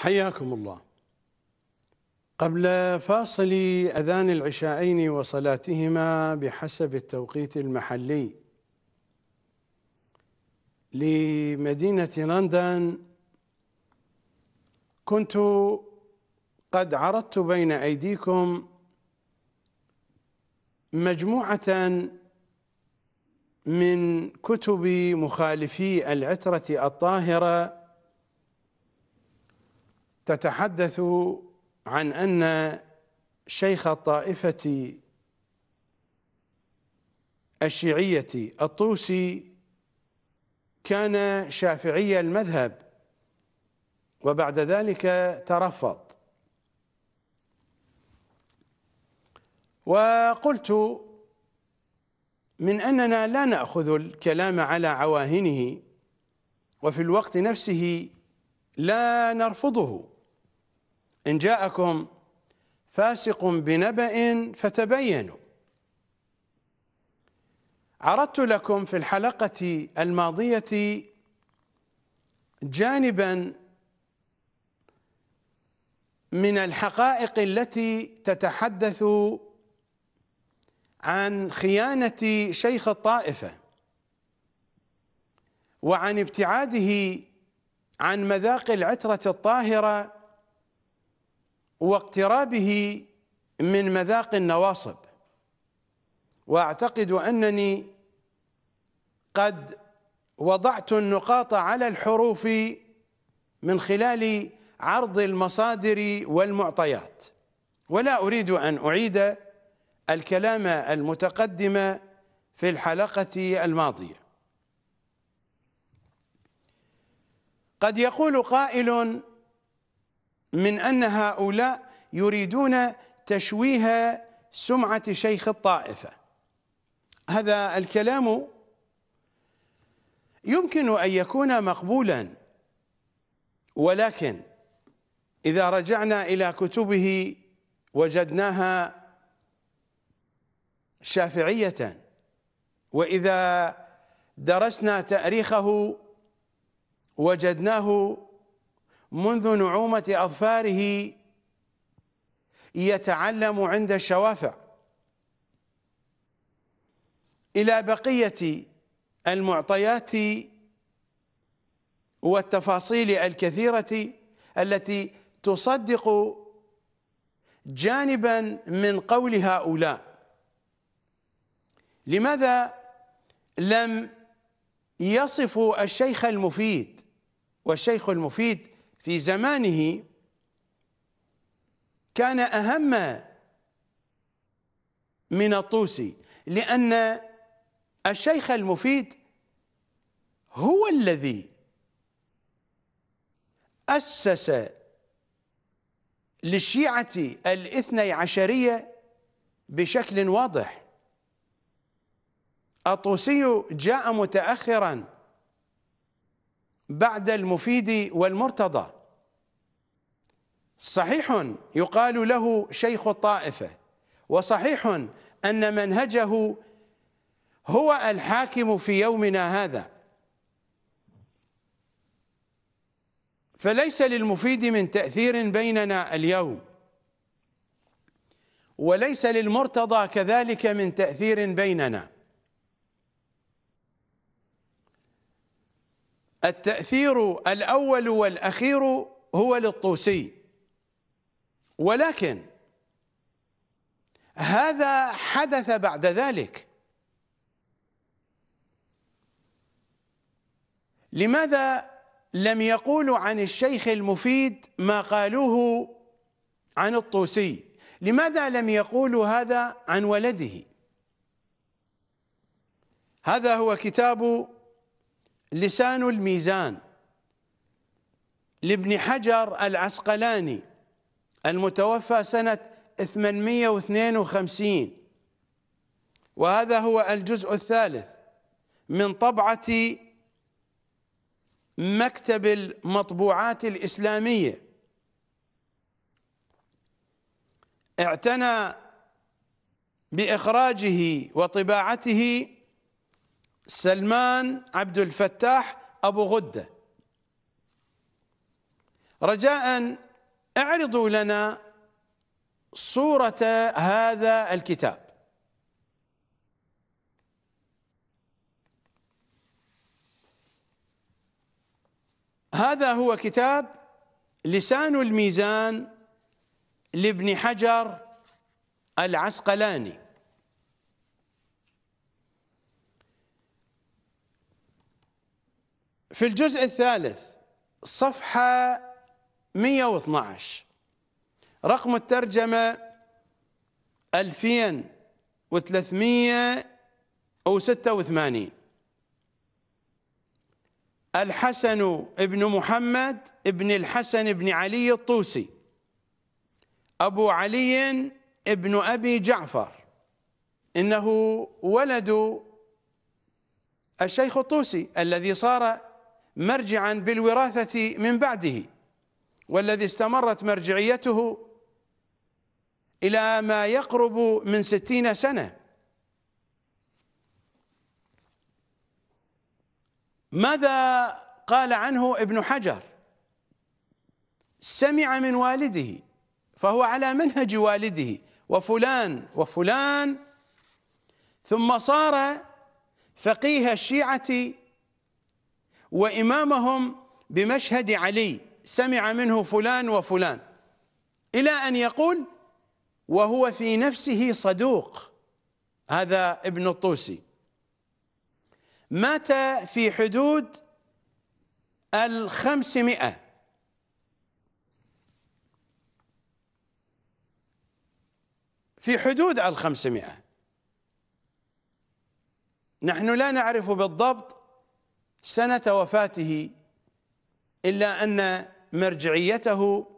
حياكم الله قبل فاصل أذان العشاءين وصلاتهما بحسب التوقيت المحلي لمدينة لندن كنت قد عرضت بين أيديكم مجموعة من كتب مخالفي العترة الطاهرة تتحدث عن أن شيخ الطائفة الشيعية الطوسي كان شافعي المذهب وبعد ذلك ترفض وقلت من أننا لا نأخذ الكلام على عواهنه وفي الوقت نفسه لا نرفضه إن جاءكم فاسق بنبأ فتبينوا عرضت لكم في الحلقة الماضية جانبا من الحقائق التي تتحدث عن خيانة شيخ الطائفة وعن ابتعاده عن مذاق العترة الطاهرة واقترابه من مذاق النواصب واعتقد انني قد وضعت النقاط على الحروف من خلال عرض المصادر والمعطيات ولا اريد ان اعيد الكلام المتقدم في الحلقه الماضيه قد يقول قائل من أن هؤلاء يريدون تشويه سمعة شيخ الطائفة هذا الكلام يمكن أن يكون مقبولا ولكن إذا رجعنا إلى كتبه وجدناها شافعية وإذا درسنا تأريخه وجدناه منذ نعومة أظفاره يتعلم عند الشوافع إلى بقية المعطيات والتفاصيل الكثيرة التي تصدق جانبا من قول هؤلاء لماذا لم يصفوا الشيخ المفيد والشيخ المفيد في زمانه كان أهم من الطوسي لأن الشيخ المفيد هو الذي أسس للشيعة الاثني عشرية بشكل واضح الطوسي جاء متأخراً بعد المفيد والمرتضى صحيح يقال له شيخ الطائفة وصحيح أن منهجه هو الحاكم في يومنا هذا فليس للمفيد من تأثير بيننا اليوم وليس للمرتضى كذلك من تأثير بيننا التأثير الأول والأخير هو للطوسي ولكن هذا حدث بعد ذلك لماذا لم يقولوا عن الشيخ المفيد ما قالوه عن الطوسي لماذا لم يقولوا هذا عن ولده هذا هو كتاب لسان الميزان لابن حجر العسقلاني المتوفى سنة 852 وهذا هو الجزء الثالث من طبعة مكتب المطبوعات الإسلامية اعتنى بإخراجه وطباعته سلمان عبد الفتاح أبو غدة رجاء اعرضوا لنا صورة هذا الكتاب هذا هو كتاب لسان الميزان لابن حجر العسقلاني في الجزء الثالث صفحة 112 رقم الترجمة 2386 الحسن بن محمد بن الحسن بن علي الطوسي أبو علي بن أبي جعفر إنه ولد الشيخ الطوسي الذي صار مرجعا بالوراثة من بعده والذي استمرت مرجعيته إلى ما يقرب من ستين سنة ماذا قال عنه ابن حجر سمع من والده فهو على منهج والده وفلان وفلان ثم صار فقيه الشيعة وإمامهم بمشهد علي سمع منه فلان وفلان إلى أن يقول وهو في نفسه صدوق هذا ابن الطوسي مات في حدود الخمسمائة في حدود الخمسمائة نحن لا نعرف بالضبط سنة وفاته إلا أن مرجعيته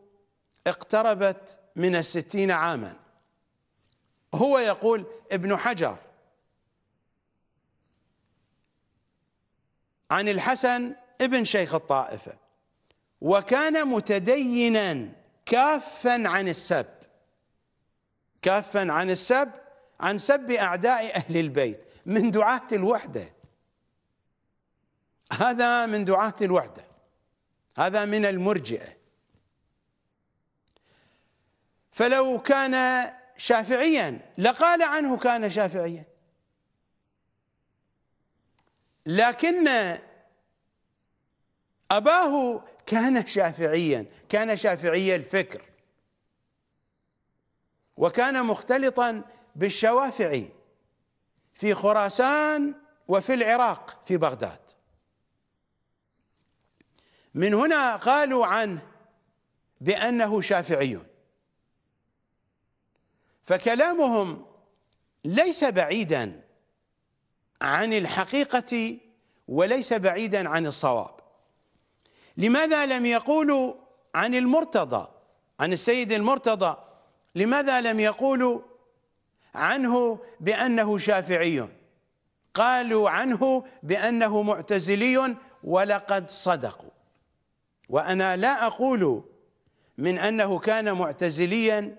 اقتربت من الستين عاما هو يقول ابن حجر عن الحسن ابن شيخ الطائفة وكان متدينا كافا عن السب كافا عن السب عن سب أعداء أهل البيت من دعاة الوحدة هذا من دعاة الوحدة هذا من المرجئة فلو كان شافعيا لقال عنه كان شافعيا لكن أباه كان شافعيا كان شافعي الفكر وكان مختلطا بالشوافعي في خراسان وفي العراق في بغداد من هنا قالوا عنه بأنه شافعي فكلامهم ليس بعيدا عن الحقيقة وليس بعيدا عن الصواب لماذا لم يقولوا عن المرتضى عن السيد المرتضى لماذا لم يقولوا عنه بأنه شافعي قالوا عنه بأنه معتزلي ولقد صدقوا وانا لا اقول من انه كان معتزليا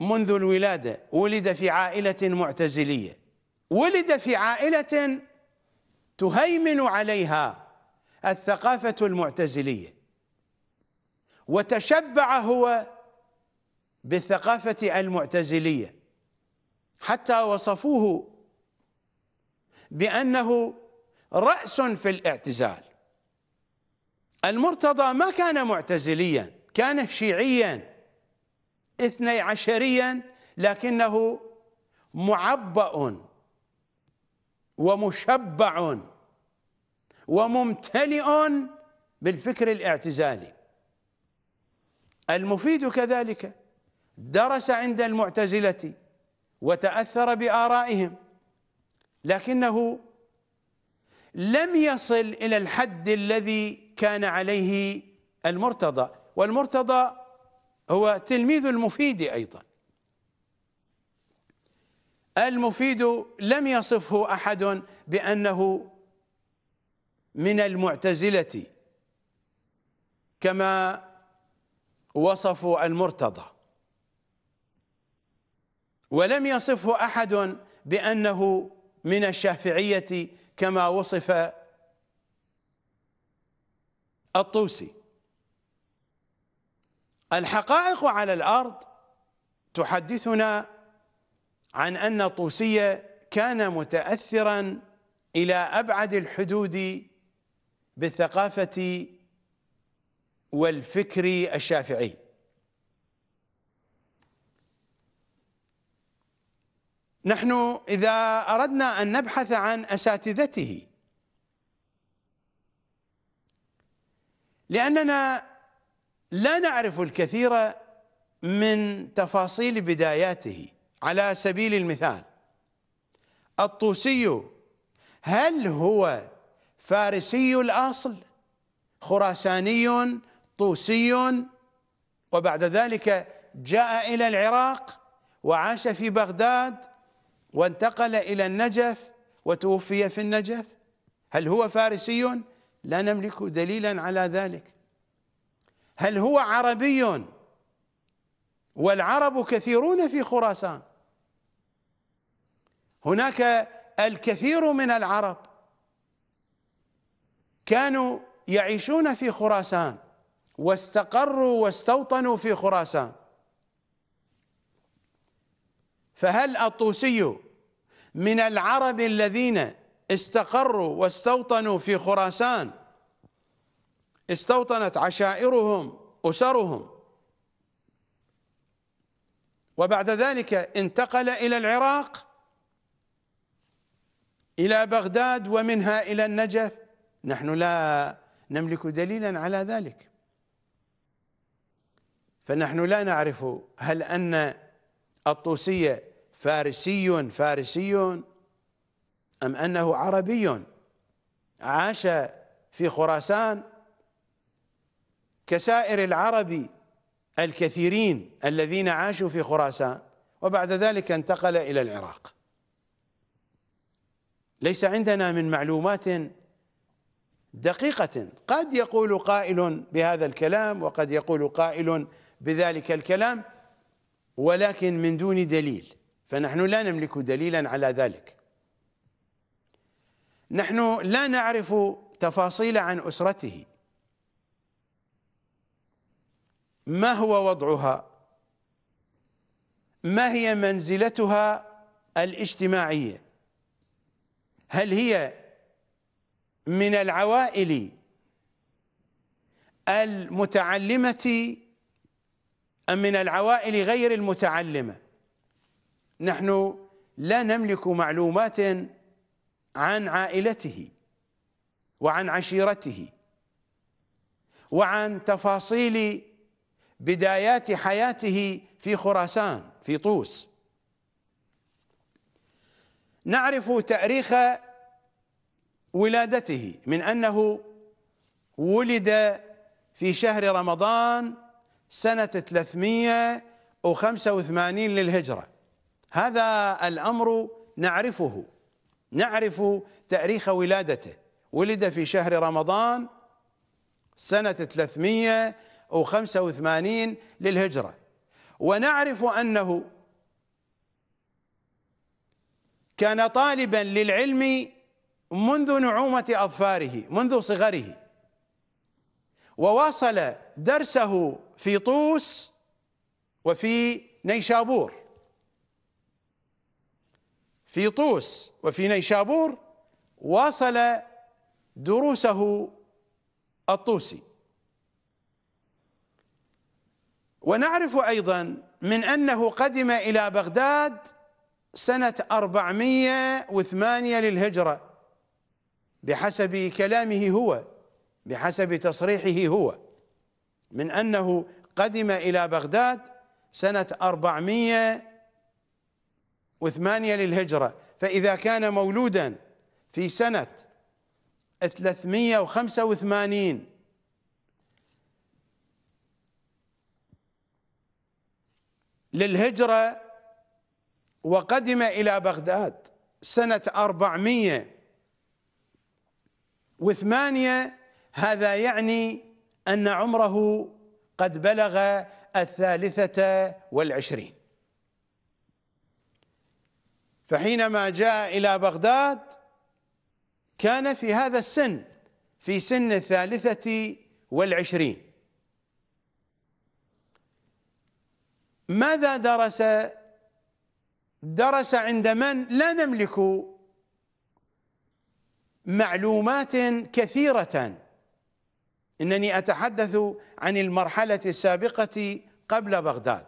منذ الولاده ولد في عائله معتزليه ولد في عائله تهيمن عليها الثقافه المعتزليه وتشبع هو بالثقافه المعتزليه حتى وصفوه بانه راس في الاعتزال المرتضى ما كان معتزليا كان شيعيا اثني عشريا لكنه معبأ ومشبع وممتلئ بالفكر الاعتزالي المفيد كذلك درس عند المعتزلة وتأثر بآرائهم لكنه لم يصل إلى الحد الذي كان عليه المرتضى والمرتضى هو تلميذ المفيد أيضا المفيد لم يصفه أحد بأنه من المعتزلة كما وصفوا المرتضى ولم يصفه أحد بأنه من الشافعية كما وصف الطوسي الحقائق على الأرض تحدثنا عن أن الطوسي كان متأثرا إلى أبعد الحدود بالثقافة والفكر الشافعي نحن إذا أردنا أن نبحث عن أساتذته لأننا لا نعرف الكثير من تفاصيل بداياته على سبيل المثال الطوسي هل هو فارسي الأصل خراساني طوسي وبعد ذلك جاء إلى العراق وعاش في بغداد وانتقل إلى النجف وتوفي في النجف هل هو فارسي لا نملك دليلا على ذلك هل هو عربي والعرب كثيرون في خراسان هناك الكثير من العرب كانوا يعيشون في خراسان واستقروا واستوطنوا في خراسان فهل الطوسي من العرب الذين استقروا واستوطنوا في خراسان استوطنت عشائرهم أسرهم وبعد ذلك انتقل إلى العراق إلى بغداد ومنها إلى النجف نحن لا نملك دليلا على ذلك فنحن لا نعرف هل أن الطوسي فارسي فارسي أم أنه عربي عاش في خراسان كسائر العرب الكثيرين الذين عاشوا في خراسان وبعد ذلك انتقل إلى العراق ليس عندنا من معلومات دقيقة قد يقول قائل بهذا الكلام وقد يقول قائل بذلك الكلام ولكن من دون دليل فنحن لا نملك دليلا على ذلك نحن لا نعرف تفاصيل عن أسرته ما هو وضعها ما هي منزلتها الاجتماعية هل هي من العوائل المتعلمة أم من العوائل غير المتعلمة نحن لا نملك معلومات عن عائلته وعن عشيرته وعن تفاصيل بدايات حياته في خراسان في طوس نعرف تاريخ ولادته من انه ولد في شهر رمضان سنه 385 للهجره هذا الامر نعرفه نعرف تاريخ ولادته ولد في شهر رمضان سنه 300 و85 للهجرة ونعرف أنه كان طالبا للعلم منذ نعومة أظفاره منذ صغره وواصل درسه في طوس وفي نيشابور في طوس وفي نيشابور واصل دروسه الطوسي ونعرف أيضا من أنه قدم إلى بغداد سنة 408 للهجرة بحسب كلامه هو بحسب تصريحه هو من أنه قدم إلى بغداد سنة 408 للهجرة فإذا كان مولودا في سنة 385 للهجرة وقدم إلى بغداد سنة وثمانية هذا يعني أن عمره قد بلغ الثالثة والعشرين فحينما جاء إلى بغداد كان في هذا السن في سن الثالثة والعشرين ماذا درس درس عند من لا نملك معلومات كثيرة إنني أتحدث عن المرحلة السابقة قبل بغداد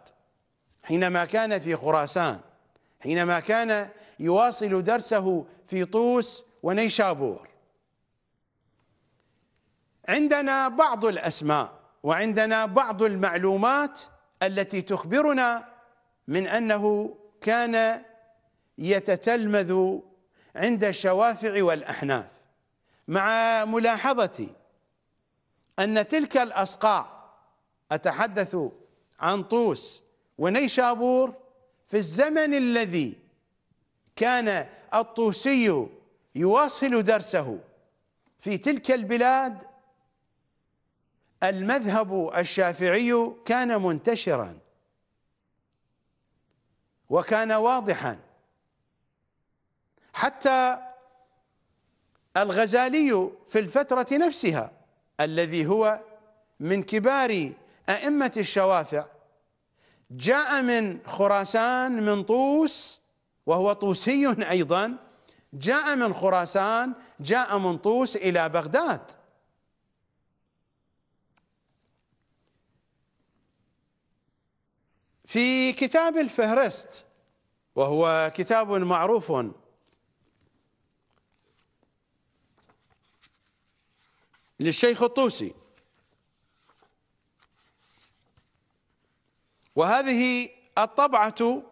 حينما كان في خراسان حينما كان يواصل درسه في طوس ونيشابور عندنا بعض الأسماء وعندنا بعض المعلومات التي تخبرنا من انه كان يتتلمذ عند الشوافع والاحناف مع ملاحظتي ان تلك الاصقاع اتحدث عن طوس ونيشابور في الزمن الذي كان الطوسي يواصل درسه في تلك البلاد المذهب الشافعي كان منتشرا وكان واضحا حتى الغزالي في الفترة نفسها الذي هو من كبار أئمة الشوافع جاء من خراسان من طوس وهو طوسي أيضا جاء من خراسان جاء من طوس إلى بغداد في كتاب الفهرست وهو كتاب معروف للشيخ الطوسي وهذه الطبعة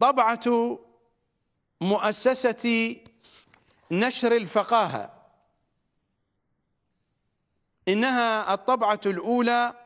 طبعة مؤسسة نشر الفقاهة إنها الطبعة الأولى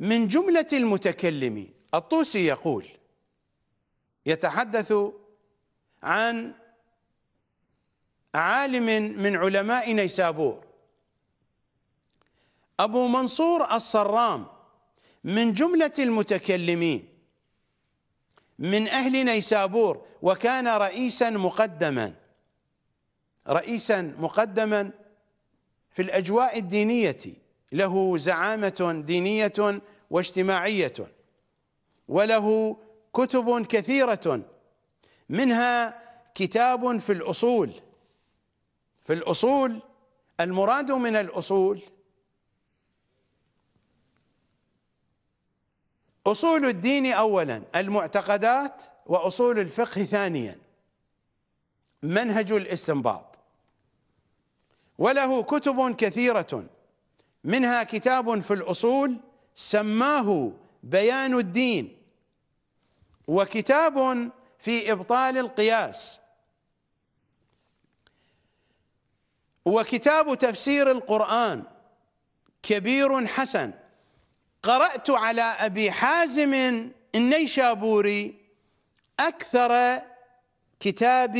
من جملة المتكلم الطوسي يقول يتحدث عن عالم من علماء نيسابور أبو منصور الصرام من جملة المتكلمين من أهل نيسابور وكان رئيسا مقدما رئيسا مقدما في الأجواء الدينية له زعامة دينية واجتماعية وله كتب كثيرة منها كتاب في الأصول في الأصول المراد من الأصول أصول الدين أولا المعتقدات وأصول الفقه ثانيا منهج الاستنباط وله كتب كثيرة منها كتاب في الأصول سماه بيان الدين وكتاب في إبطال القياس وكتاب تفسير القرآن كبير حسن قرأت على أبي حازم النيشابوري أكثر كتاب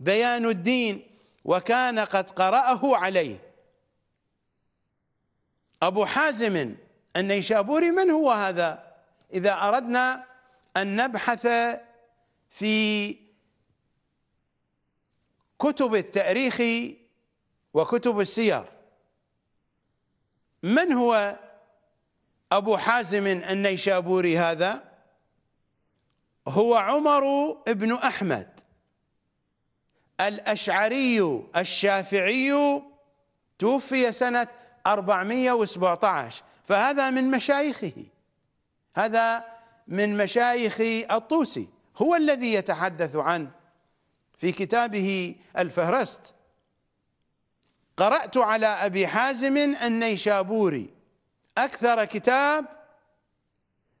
بيان الدين وكان قد قرأه عليه أبو حازم النيشابوري من هو هذا إذا أردنا أن نبحث في كتب التاريخ وكتب السير من هو أبو حازم النيشابوري هذا هو عمر بن أحمد الأشعري الشافعي توفي سنة 417 فهذا من مشايخه هذا من مشايخ الطوسي هو الذي يتحدث عنه في كتابه الفهرست قرأت على أبي حازم النيشابوري أكثر كتاب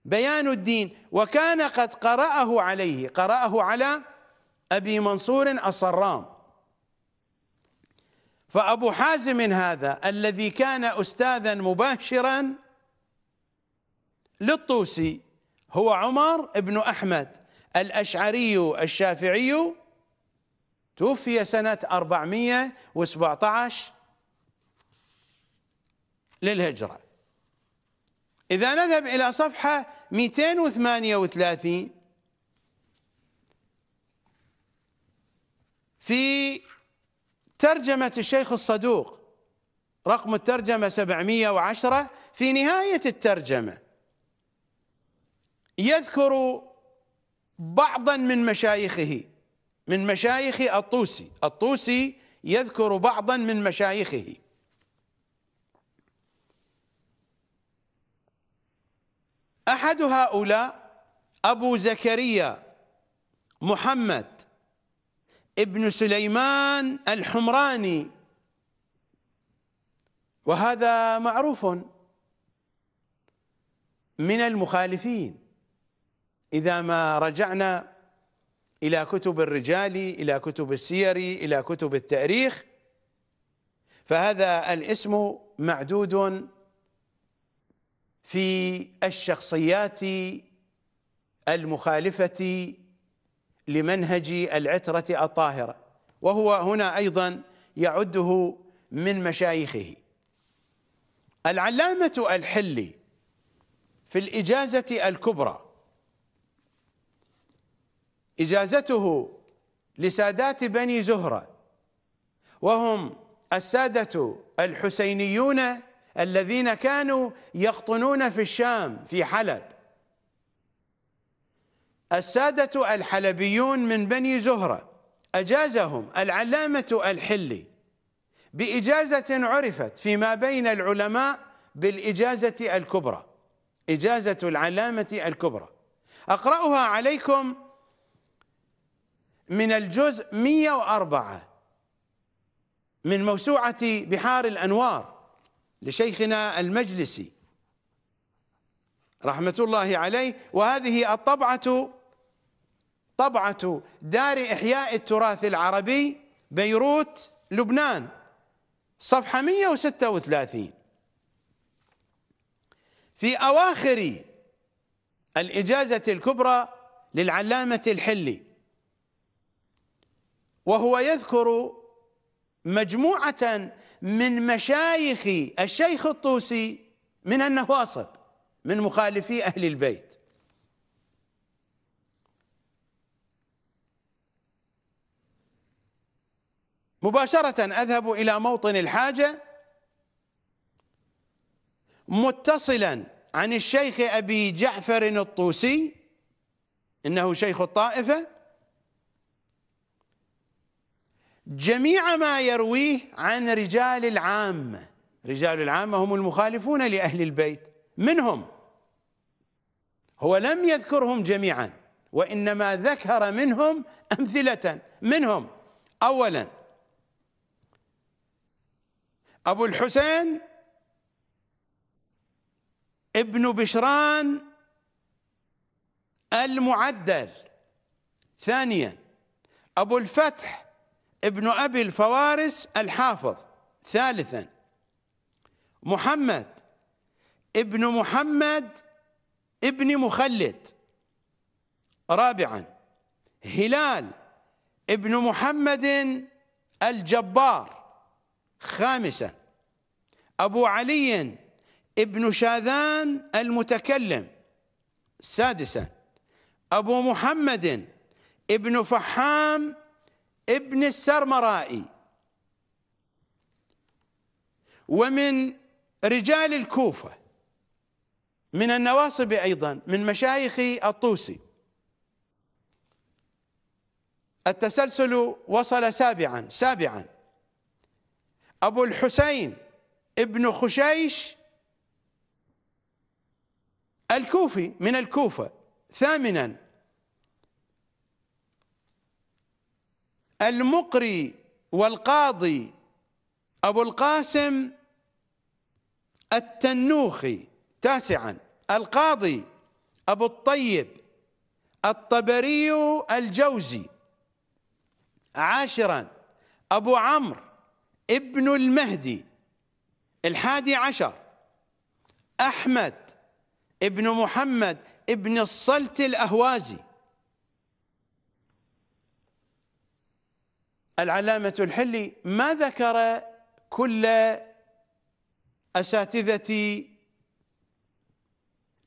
بيان الدين وكان قد قرأه عليه قرأه على أبي منصور الصرام فأبو حازم هذا الذي كان أستاذا مباشرا للطوسي هو عمر بن أحمد الأشعري الشافعي توفي سنة 417 للهجرة إذا نذهب إلى صفحة 238 في ترجمة الشيخ الصدوق رقم الترجمة 710 في نهاية الترجمة يذكر بعضا من مشايخه من مشايخ الطوسي الطوسي يذكر بعضا من مشايخه أحد هؤلاء أبو زكريا محمد ابن سليمان الحمراني وهذا معروف من المخالفين إذا ما رجعنا إلى كتب الرجال إلى كتب السير إلى كتب التاريخ فهذا الاسم معدود في الشخصيات المخالفة لمنهج العترة الطاهرة وهو هنا أيضا يعده من مشايخه العلامة الحلي في الإجازة الكبرى إجازته لسادات بني زهرة وهم السادة الحسينيون الذين كانوا يقطنون في الشام في حلب السادة الحلبيون من بني زهرة أجازهم العلامة الحلي بإجازة عرفت فيما بين العلماء بالإجازة الكبرى إجازة العلامة الكبرى أقرأها عليكم من الجزء 104 من موسوعة بحار الأنوار لشيخنا المجلسي رحمة الله عليه وهذه الطبعة طبعة دار إحياء التراث العربي بيروت لبنان صفحة 136 في أواخر الإجازة الكبرى للعلامة الحلي وهو يذكر مجموعة من مشايخ الشيخ الطوسي من النواصب من مخالفي أهل البيت مباشرة أذهب إلى موطن الحاجة متصلا عن الشيخ أبي جعفر الطوسي إنه شيخ الطائفة جميع ما يرويه عن رجال العامة رجال العامة هم المخالفون لأهل البيت منهم هو لم يذكرهم جميعا وإنما ذكر منهم أمثلة منهم أولا أبو الحسين ابن بشران المعدل ثانيا أبو الفتح ابن أبي الفوارس الحافظ ثالثا محمد ابن محمد ابن مخلد رابعا هلال ابن محمد الجبار خامسة أبو علي ابن شاذان المتكلم سادسا أبو محمد ابن فحام ابن السرمرائي ومن رجال الكوفة من النواصب أيضا من مشايخ الطوسي التسلسل وصل سابعا سابعا أبو الحسين ابن خشيش الكوفي من الكوفة ثامنا المقري والقاضي أبو القاسم التنوخي تاسعا القاضي أبو الطيب الطبري الجوزي عاشرا أبو عمرو ابن المهدي الحادي عشر أحمد ابن محمد ابن الصلت الأهوازي العلامة الحلي ما ذكر كل أساتذة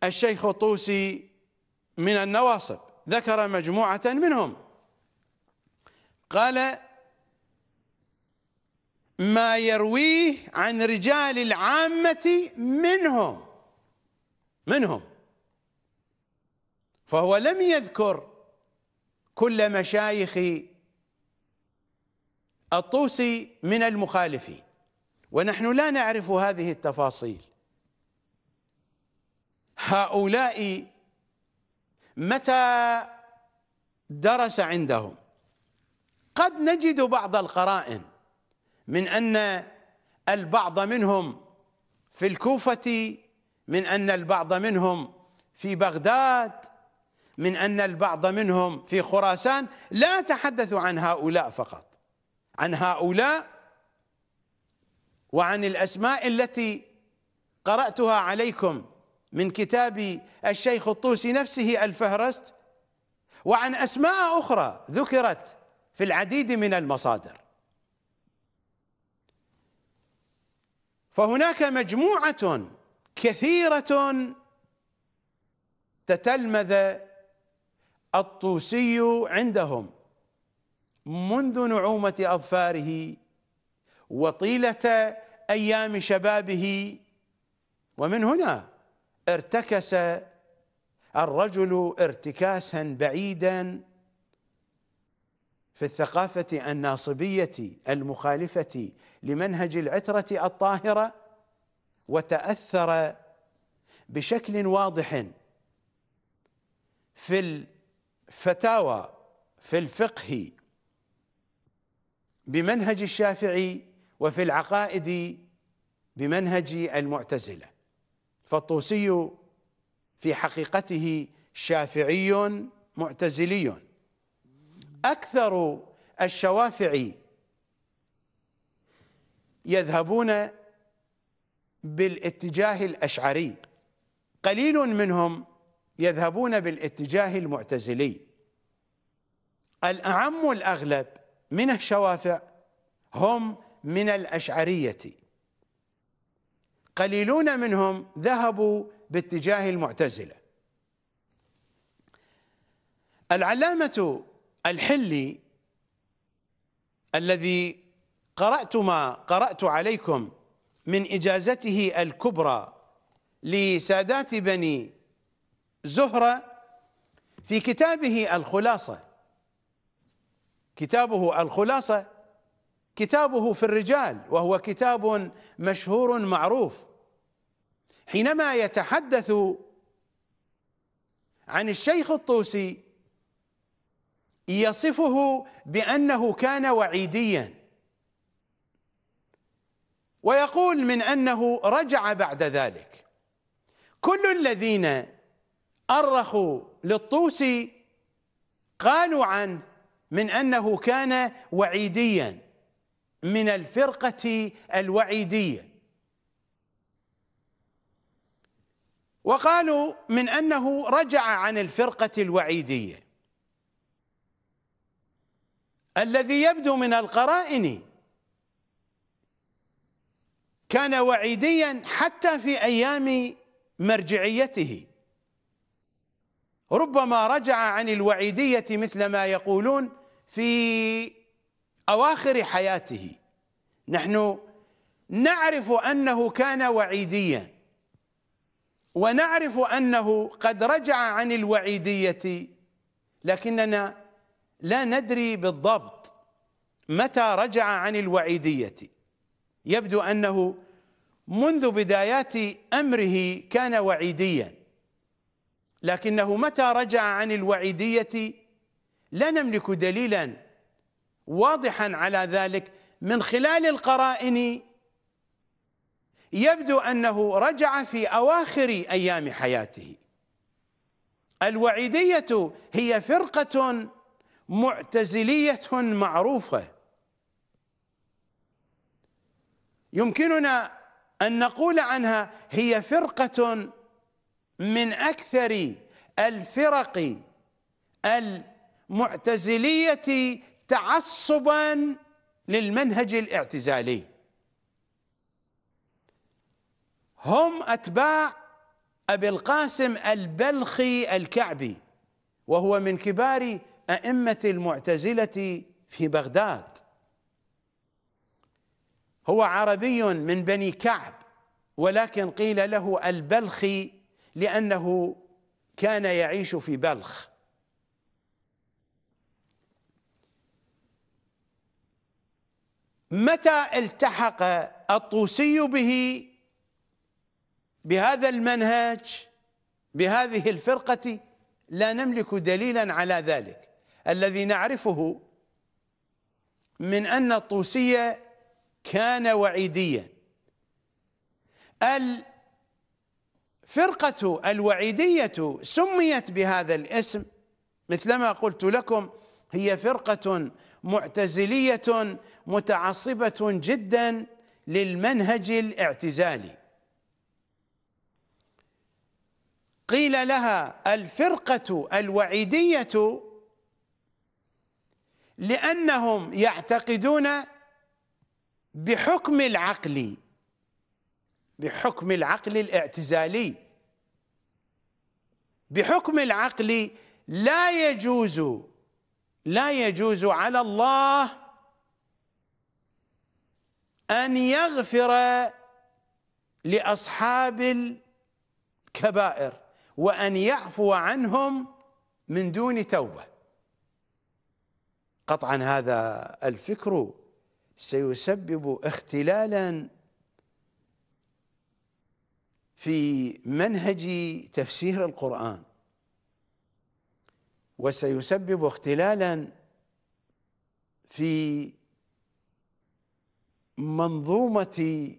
الشيخ الطوسي من النواصب ذكر مجموعة منهم قال ما يرويه عن رجال العامة منهم منهم فهو لم يذكر كل مشايخ الطوسي من المخالفين ونحن لا نعرف هذه التفاصيل هؤلاء متى درس عندهم قد نجد بعض القرائن من أن البعض منهم في الكوفة من أن البعض منهم في بغداد من أن البعض منهم في خراسان لا تحدثوا عن هؤلاء فقط عن هؤلاء وعن الأسماء التي قرأتها عليكم من كتاب الشيخ الطوسي نفسه الفهرست وعن أسماء أخرى ذكرت في العديد من المصادر فهناك مجموعة كثيرة تتلمذ الطوسي عندهم منذ نعومة أظفاره وطيلة أيام شبابه ومن هنا ارتكس الرجل ارتكاسا بعيدا في الثقافة الناصبية المخالفة لمنهج العترة الطاهرة وتأثر بشكل واضح في الفتاوى في الفقه بمنهج الشافعي وفي العقائد بمنهج المعتزلة فالطوسي في حقيقته شافعي معتزلي أكثر الشوافعي يذهبون بالاتجاه الاشعري قليل منهم يذهبون بالاتجاه المعتزلي الاعم الاغلب من الشوافع هم من الاشعريه قليلون منهم ذهبوا باتجاه المعتزله العلامه الحلي الذي قرأت ما قرأت عليكم من إجازته الكبرى لسادات بني زهرة في كتابه الخلاصة كتابه الخلاصة كتابه في الرجال وهو كتاب مشهور معروف حينما يتحدث عن الشيخ الطوسي يصفه بأنه كان وعيدياً ويقول من أنه رجع بعد ذلك كل الذين أرخوا للطوسي قالوا عنه من أنه كان وعيديا من الفرقة الوعيدية وقالوا من أنه رجع عن الفرقة الوعيدية الذي يبدو من القرائن كان وعيديا حتى في أيام مرجعيته ربما رجع عن الوعيدية مثل ما يقولون في أواخر حياته نحن نعرف أنه كان وعيديا ونعرف أنه قد رجع عن الوعيدية لكننا لا ندري بالضبط متى رجع عن الوعيدية يبدو انه منذ بدايات امره كان وعيديا لكنه متى رجع عن الوعيديه لا نملك دليلا واضحا على ذلك من خلال القرائن يبدو انه رجع في اواخر ايام حياته الوعيديه هي فرقه معتزليه معروفه يمكننا أن نقول عنها هي فرقة من أكثر الفرق المعتزلية تعصبا للمنهج الاعتزالي هم أتباع أبي القاسم البلخي الكعبي وهو من كبار أئمة المعتزلة في بغداد هو عربي من بني كعب ولكن قيل له البلخي لأنه كان يعيش في بلخ متى التحق الطوسي به بهذا المنهج بهذه الفرقة لا نملك دليلا على ذلك الذي نعرفه من أن الطوسية كان وعيديا الفرقة الوعيدية سميت بهذا الاسم مثلما قلت لكم هي فرقة معتزلية متعصبة جدا للمنهج الاعتزالي قيل لها الفرقة الوعيدية لأنهم يعتقدون بحكم العقل بحكم العقل الاعتزالي بحكم العقل لا يجوز لا يجوز على الله أن يغفر لأصحاب الكبائر وأن يعفو عنهم من دون توبة قطعا هذا الفكر سيسبب اختلالا في منهج تفسير القرآن وسيسبب اختلالا في منظومة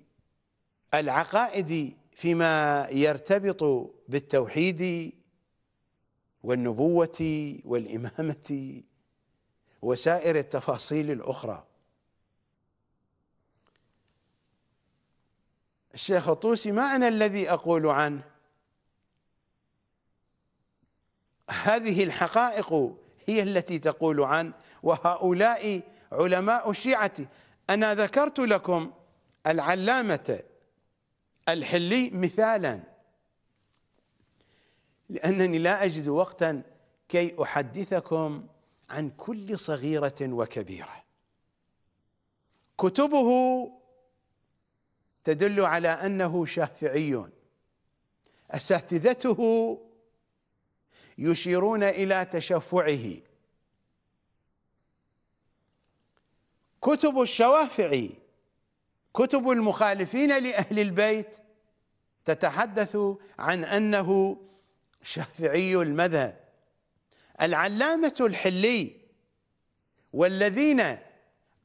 العقائد فيما يرتبط بالتوحيد والنبوة والإمامة وسائر التفاصيل الأخرى الشيخ الطوسي ما أنا الذي أقول عنه هذه الحقائق هي التي تقول عن وهؤلاء علماء الشيعة أنا ذكرت لكم العلامة الحلي مثالا لأنني لا أجد وقتا كي أحدثكم عن كل صغيرة وكبيرة كتبه تدل على انه شافعي اساتذته يشيرون الى تشفعه كتب الشوافعي كتب المخالفين لاهل البيت تتحدث عن انه شافعي المذهب العلامه الحلي والذين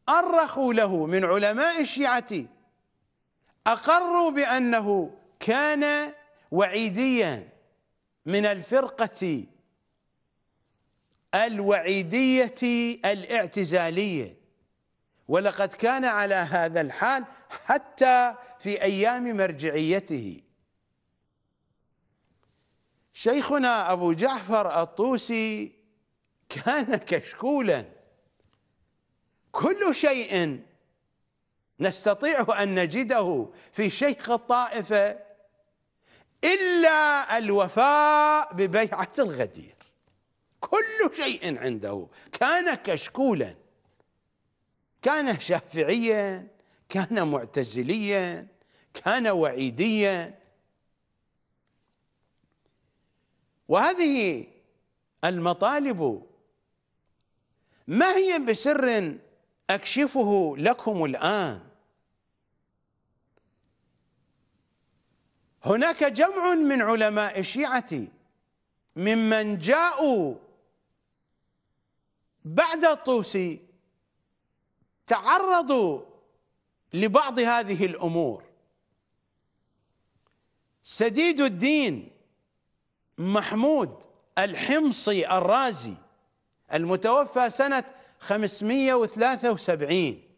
ارخوا له من علماء الشيعه أقروا بأنه كان وعيديا من الفرقة الوعيدية الاعتزالية ولقد كان على هذا الحال حتى في أيام مرجعيته شيخنا أبو جعفر الطوسي كان كشكولا كل شيء نستطيع أن نجده في شيخ الطائفة إلا الوفاء ببيعة الغدير كل شيء عنده كان كشكولا كان شافعيا كان معتزليا كان وعيديا وهذه المطالب ما هي بسر اكشفه لكم الان هناك جمع من علماء الشيعة ممن جاءوا بعد الطوسي تعرضوا لبعض هذه الأمور سديد الدين محمود الحمصي الرازي المتوفى سنة 573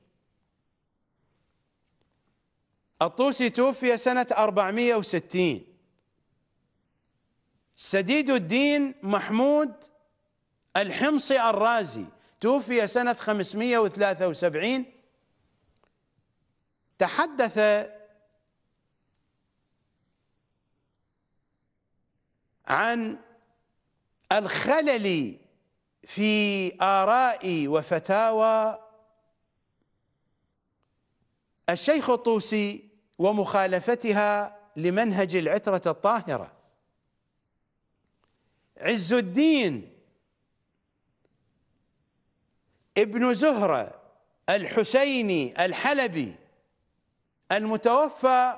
الطوسي توفي سنة 460 سديد الدين محمود الحمصي الرازي توفي سنة 573 تحدث عن الخلل في آراء وفتاوى الشيخ الطوسي ومخالفتها لمنهج العترة الطاهرة عز الدين ابن زهرة الحسيني الحلبي المتوفى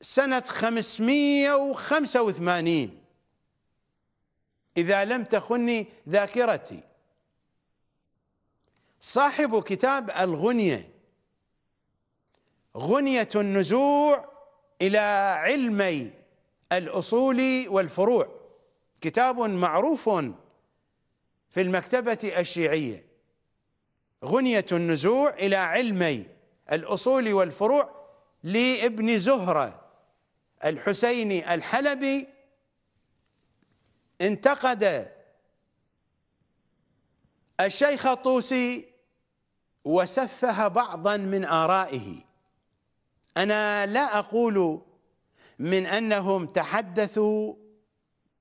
سنة 585 إذا لم تخني ذاكرتي صاحب كتاب الغنية غنية النزوع إلى علمي الأصول والفروع كتاب معروف في المكتبة الشيعية غنية النزوع إلى علمي الأصول والفروع لابن زهرة الحسيني الحلبي انتقد الشيخ الطوسي وسفه بعضا من آرائه أنا لا أقول من أنهم تحدثوا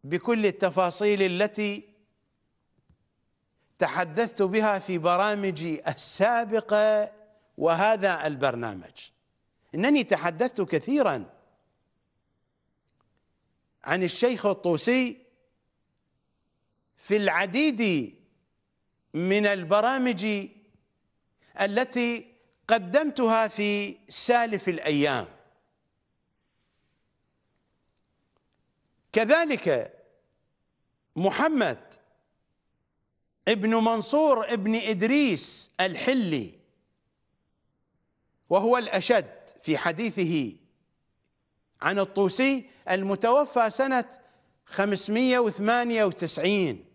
بكل التفاصيل التي تحدثت بها في برامجي السابقة وهذا البرنامج إنني تحدثت كثيرا عن الشيخ الطوسي في العديد من البرامج التي قدمتها في سالف الأيام كذلك محمد ابن منصور ابن إدريس الحلي وهو الأشد في حديثه عن الطوسي المتوفى سنة 598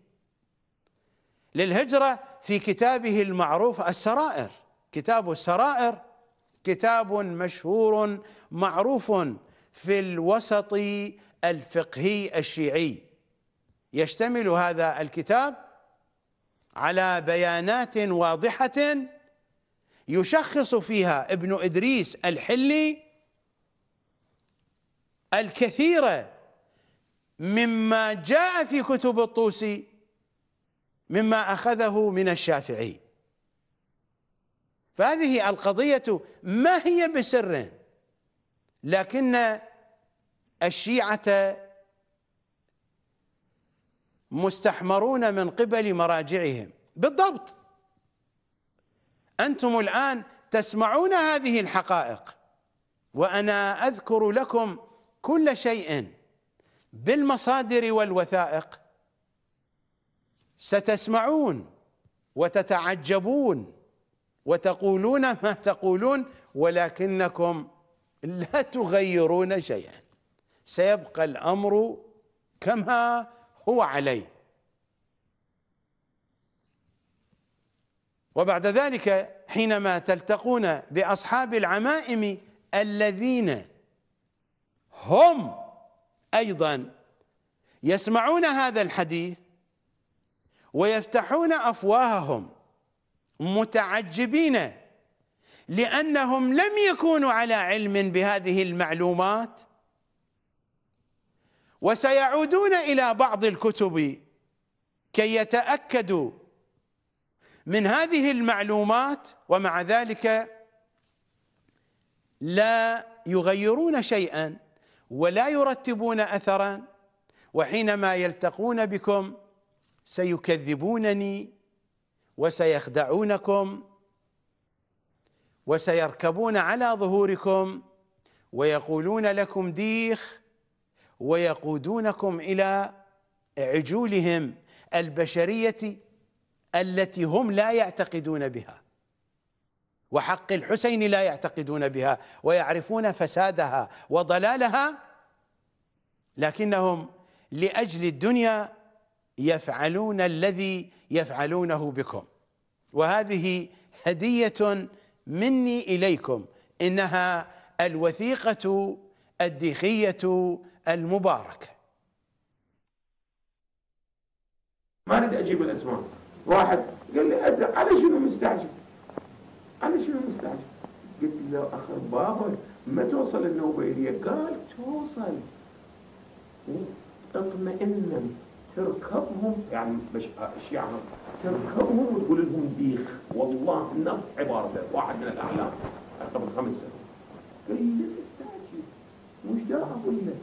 للهجرة في كتابه المعروف السرائر كتاب السرائر كتاب مشهور معروف في الوسط الفقهي الشيعي يشتمل هذا الكتاب على بيانات واضحه يشخص فيها ابن ادريس الحلي الكثير مما جاء في كتب الطوسي مما اخذه من الشافعي فهذه القضية ما هي بسر لكن الشيعة مستحمرون من قبل مراجعهم بالضبط أنتم الآن تسمعون هذه الحقائق وأنا أذكر لكم كل شيء بالمصادر والوثائق ستسمعون وتتعجبون وتقولون ما تقولون ولكنكم لا تغيرون شيئا سيبقى الامر كما هو عليه وبعد ذلك حينما تلتقون باصحاب العمائم الذين هم ايضا يسمعون هذا الحديث ويفتحون افواههم متعجبين لأنهم لم يكونوا على علم بهذه المعلومات وسيعودون إلى بعض الكتب كي يتأكدوا من هذه المعلومات ومع ذلك لا يغيرون شيئا ولا يرتبون أثرا وحينما يلتقون بكم سيكذبونني وسيخدعونكم وسيركبون على ظهوركم ويقولون لكم ديخ ويقودونكم الى عجولهم البشريه التي هم لا يعتقدون بها وحق الحسين لا يعتقدون بها ويعرفون فسادها وضلالها لكنهم لاجل الدنيا يفعلون الذي يفعلونه بكم وهذه هدية مني إليكم إنها الوثيقة الديخية المباركة ما أريد أجيب الأسماء واحد قال لي أزرق على شنو مستعجل على شنو مستعجل قلت له أخر بابا ما توصل النوبة إلي قال توصل اطمئنا تركبهم يعني مش الشيعة ترخوهم وتقول لهم ديخ والله نص عبارته واحد من الاعلام قبل خمس سنوات قال لي لك استاجي وش ده اقول لك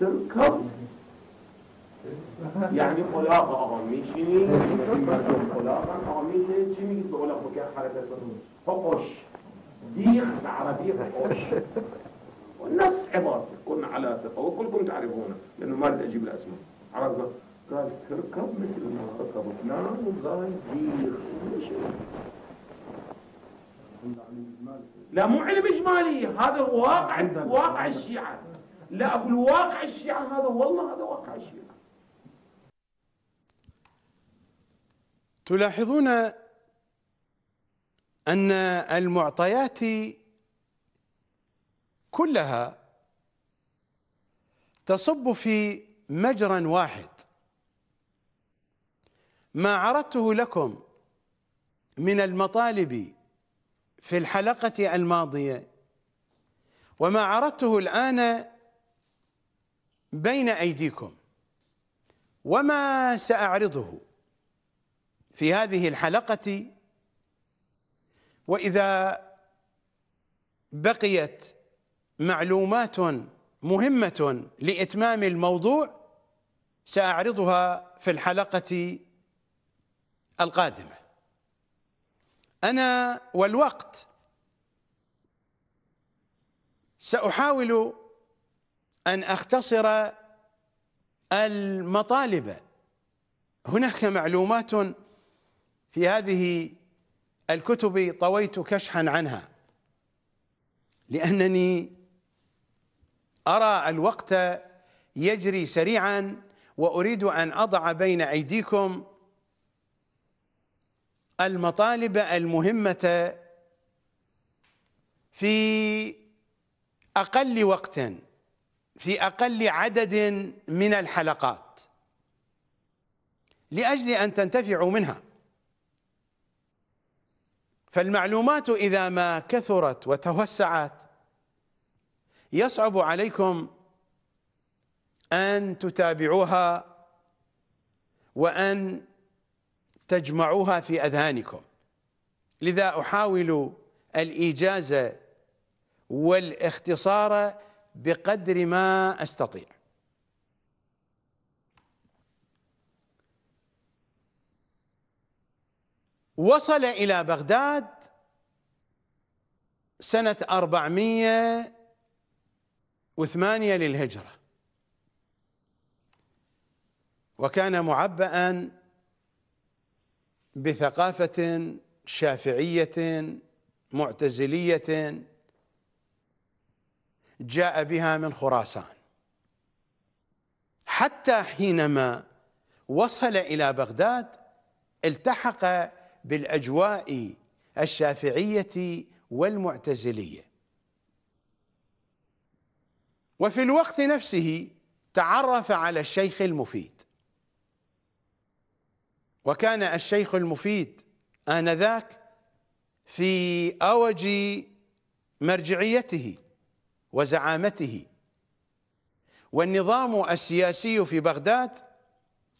تركب يعني خلاقه آقا خلاقه مردم خلاقا آقا لك مكان حركه به فقش ديخ عربي فقش والنفس عبارته كنا على ثقة وكلكم تعرفونه لأنه ما أريد أجيب الأسماء عرفنا قال تركب مثل ما نعم وقال دير لا مو علم اجمالي هذا الواقع واقع الشيعه لا اقول واقع الشيعه هذا والله هذا واقع الشيعه تلاحظون ان المعطيات كلها تصب في مجرى واحد ما عرضته لكم من المطالب في الحلقة الماضية وما عرضته الآن بين أيديكم وما سأعرضه في هذه الحلقة وإذا بقيت معلومات مهمة لإتمام الموضوع سأعرضها في الحلقة القادمة أنا والوقت سأحاول أن أختصر المطالب هناك معلومات في هذه الكتب طويت كشحا عنها لأنني أرى الوقت يجري سريعا وأريد أن أضع بين أيديكم المطالب المهمة في أقل وقت في أقل عدد من الحلقات لأجل أن تنتفعوا منها فالمعلومات إذا ما كثرت وتوسعت يصعب عليكم أن تتابعوها وأن تجمعوها في أذهانكم لذا أحاول الإيجاز والاختصار بقدر ما أستطيع وصل إلى بغداد سنة 408 للهجرة وكان معبأ بثقافة شافعية معتزلية جاء بها من خراسان حتى حينما وصل إلى بغداد التحق بالأجواء الشافعية والمعتزلية وفي الوقت نفسه تعرف على الشيخ المفيد وكان الشيخ المفيد آنذاك في أوج مرجعيته وزعامته والنظام السياسي في بغداد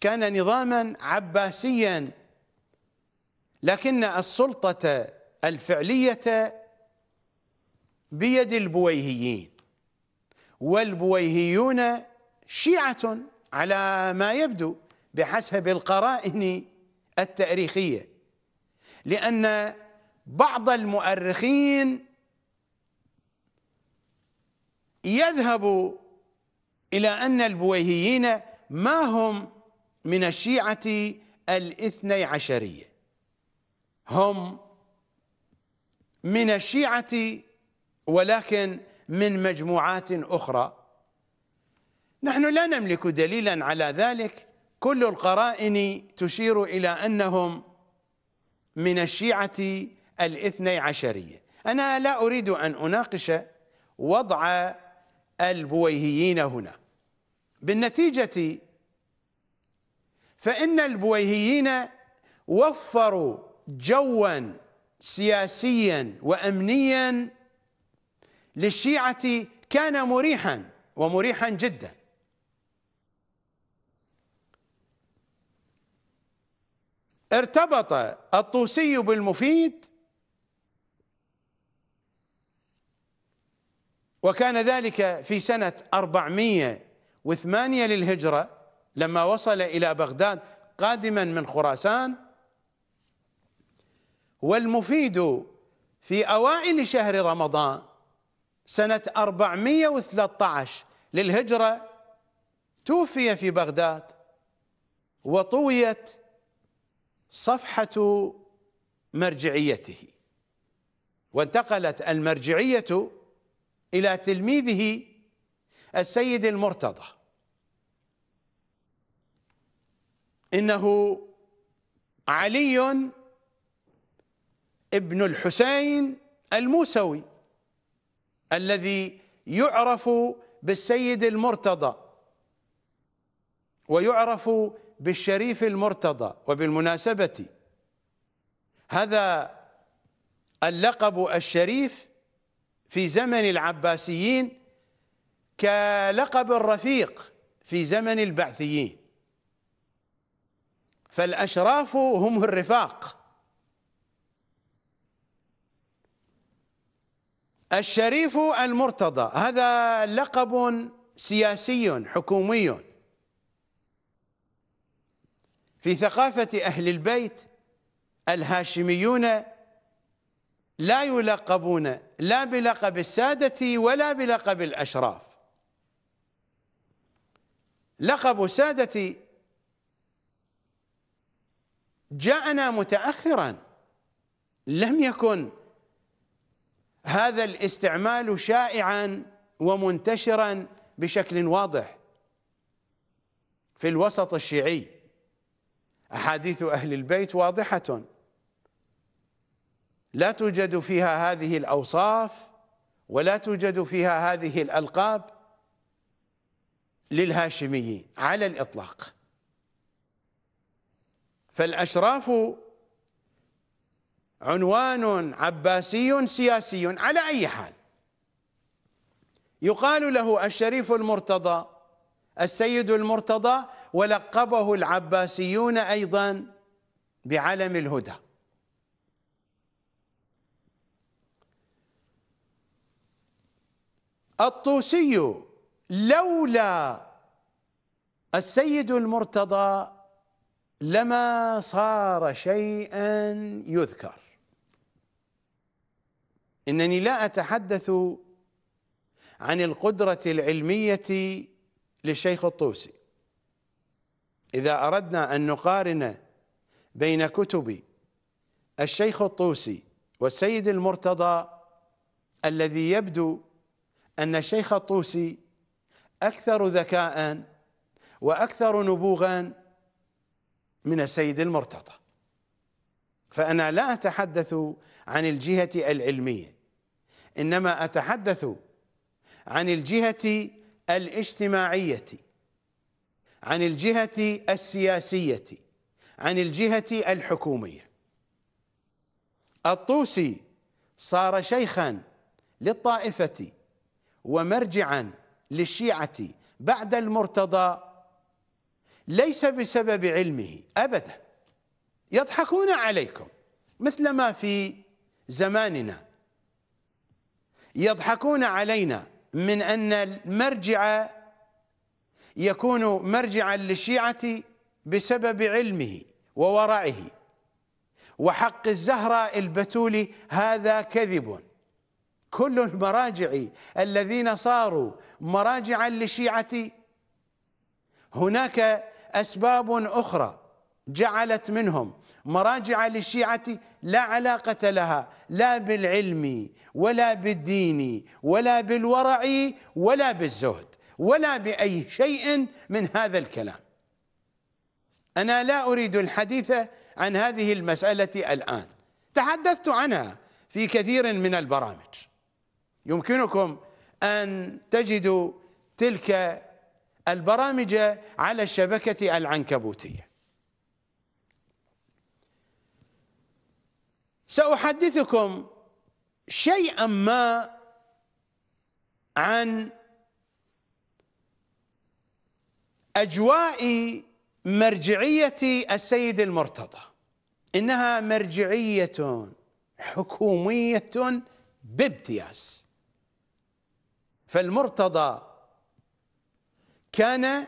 كان نظاما عباسيا لكن السلطة الفعلية بيد البويهيين والبويهيون شيعة على ما يبدو بحسب القرائن التاريخيه لان بعض المؤرخين يذهب الى ان البويهيين ما هم من الشيعه الاثني عشريه هم من الشيعه ولكن من مجموعات اخرى نحن لا نملك دليلا على ذلك كل القرائن تشير إلى أنهم من الشيعة الاثني عشرية أنا لا أريد أن أناقش وضع البويهيين هنا بالنتيجة فإن البويهيين وفروا جوا سياسيا وأمنيا للشيعة كان مريحا ومريحا جدا ارتبط الطوسي بالمفيد وكان ذلك في سنة 408 للهجرة لما وصل إلى بغداد قادما من خراسان والمفيد في أوائل شهر رمضان سنة 413 للهجرة توفي في بغداد وطويت صفحة مرجعيته وانتقلت المرجعية إلى تلميذه السيد المرتضى إنه علي ابن الحسين الموسوي الذي يعرف بالسيد المرتضى ويعرف بالشريف المرتضى وبالمناسبة هذا اللقب الشريف في زمن العباسيين كلقب الرفيق في زمن البعثيين فالأشراف هم الرفاق الشريف المرتضى هذا لقب سياسي حكومي في ثقافة أهل البيت الهاشميون لا يلقبون لا بلقب السادة ولا بلقب الأشراف لقب السادة جاءنا متأخرا لم يكن هذا الاستعمال شائعا ومنتشرا بشكل واضح في الوسط الشيعي أحاديث أهل البيت واضحة لا توجد فيها هذه الأوصاف ولا توجد فيها هذه الألقاب للهاشمي على الإطلاق فالأشراف عنوان عباسي سياسي على أي حال يقال له الشريف المرتضى السيد المرتضى ولقبه العباسيون أيضا بعلم الهدى الطوسي لولا السيد المرتضى لما صار شيئا يذكر انني لا اتحدث عن القدره العلميه للشيخ الطوسي إذا أردنا أن نقارن بين كتب الشيخ الطوسي والسيد المرتضى الذي يبدو أن الشيخ الطوسي أكثر ذكاء وأكثر نبوغا من السيد المرتضى فأنا لا أتحدث عن الجهة العلمية إنما أتحدث عن الجهة الاجتماعية عن الجهة السياسية عن الجهة الحكومية الطوسي صار شيخا للطائفة ومرجعا للشيعة بعد المرتضى ليس بسبب علمه أبدا يضحكون عليكم مثل ما في زماننا يضحكون علينا من أن المرجع يكون مرجعا للشيعة بسبب علمه وورعه وحق الزهراء البتولي هذا كذب كل المراجع الذين صاروا مراجعا للشيعة هناك أسباب أخرى جعلت منهم مراجع للشيعة لا علاقة لها لا بالعلم ولا بالدين ولا بالورع ولا بالزهد ولا بأي شيء من هذا الكلام أنا لا أريد الحديث عن هذه المسألة الآن تحدثت عنها في كثير من البرامج يمكنكم أن تجدوا تلك البرامج على الشبكة العنكبوتية سأحدثكم شيئا ما عن أجواء مرجعية السيد المرتضى إنها مرجعية حكومية بامتياز فالمرتضى كان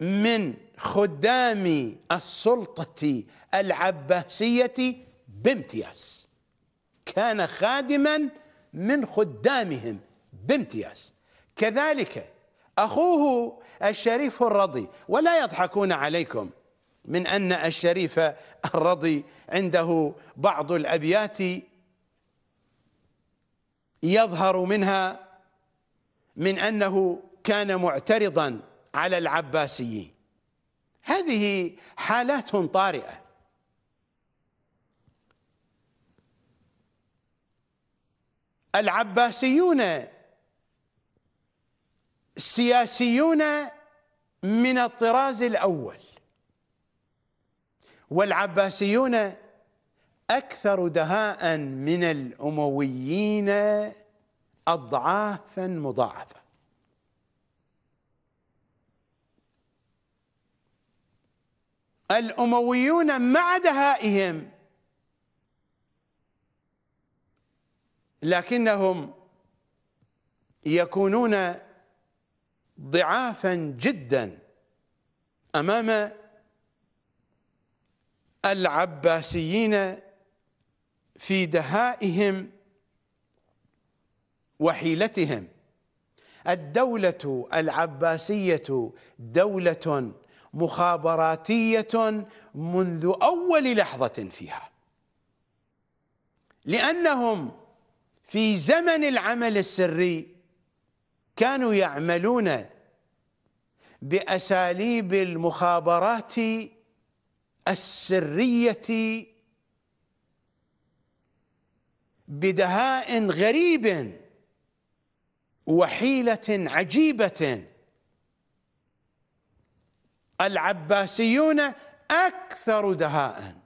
من خدام السلطة العباسية بامتياز كان خادما من خدامهم بامتياز كذلك أخوه الشريف الرضي ولا يضحكون عليكم من أن الشريف الرضي عنده بعض الأبيات يظهر منها من أنه كان معترضا على العباسيين هذه حالات طارئة العباسيون سياسيون من الطراز الأول والعباسيون أكثر دهاء من الأمويين أضعافا مضاعفة الأمويون مع دهائهم لكنهم يكونون ضعافا جدا امام العباسيين في دهائهم وحيلتهم الدولة العباسية دولة مخابراتية منذ أول لحظة فيها لأنهم في زمن العمل السري كانوا يعملون بأساليب المخابرات السرية بدهاء غريب وحيلة عجيبة العباسيون أكثر دهاء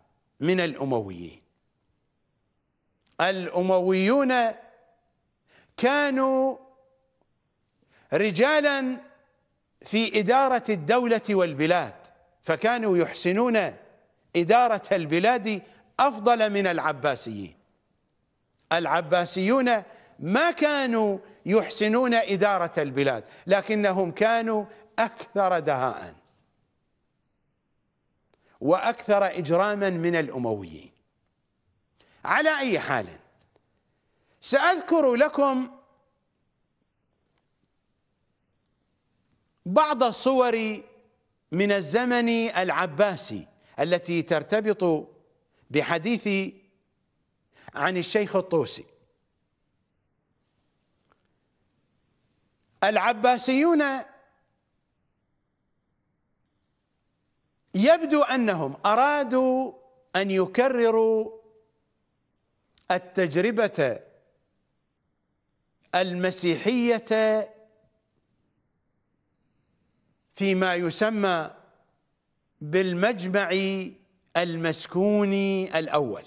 من الأمويين الأمويون كانوا رجالا في إدارة الدولة والبلاد فكانوا يحسنون إدارة البلاد أفضل من العباسيين العباسيون ما كانوا يحسنون إدارة البلاد لكنهم كانوا أكثر دهاء وأكثر إجراما من الأمويين على أي حال سأذكر لكم بعض الصور من الزمن العباسي التي ترتبط بحديثي عن الشيخ الطوسي العباسيون يبدو انهم ارادوا ان يكرروا التجربة المسيحية فيما يسمى بالمجمع المسكوني الأول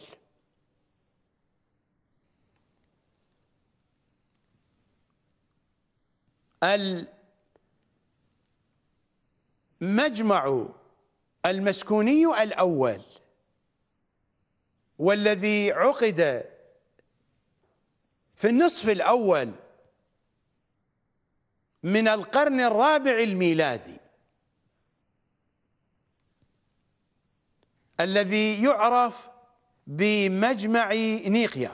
المجمع المسكوني الأول والذي عقد في النصف الأول من القرن الرابع الميلادي الذي يعرف بمجمع نيقيا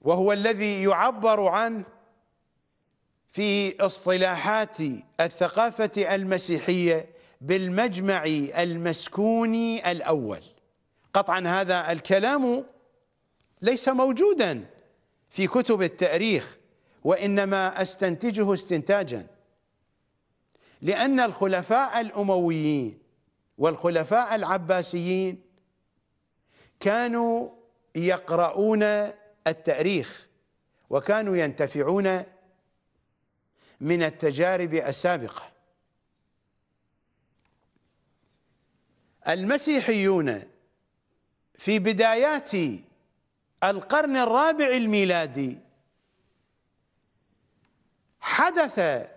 وهو الذي يعبر عنه في اصطلاحات الثقافة المسيحية بالمجمع المسكوني الأول قطعا هذا الكلام ليس موجودا في كتب التاريخ وانما استنتجه استنتاجا لان الخلفاء الامويين والخلفاء العباسيين كانوا يقرؤون التاريخ وكانوا ينتفعون من التجارب السابقه المسيحيون في بدايات القرن الرابع الميلادي حدث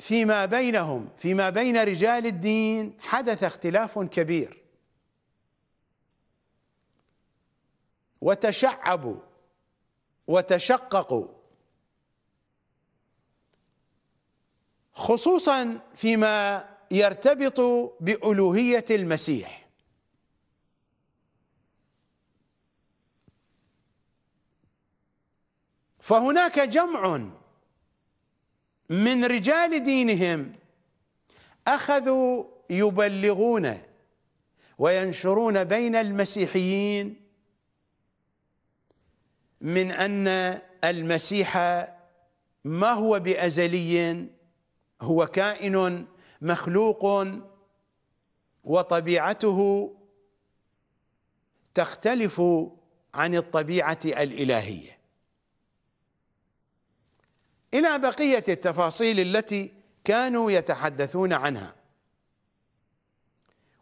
فيما بينهم فيما بين رجال الدين حدث اختلاف كبير وتشعبوا وتشققوا خصوصا فيما يرتبط بألوهية المسيح فهناك جمع من رجال دينهم اخذوا يبلغون وينشرون بين المسيحيين من ان المسيح ما هو بازلي هو كائن مخلوق وطبيعته تختلف عن الطبيعه الالهيه إلى بقية التفاصيل التي كانوا يتحدثون عنها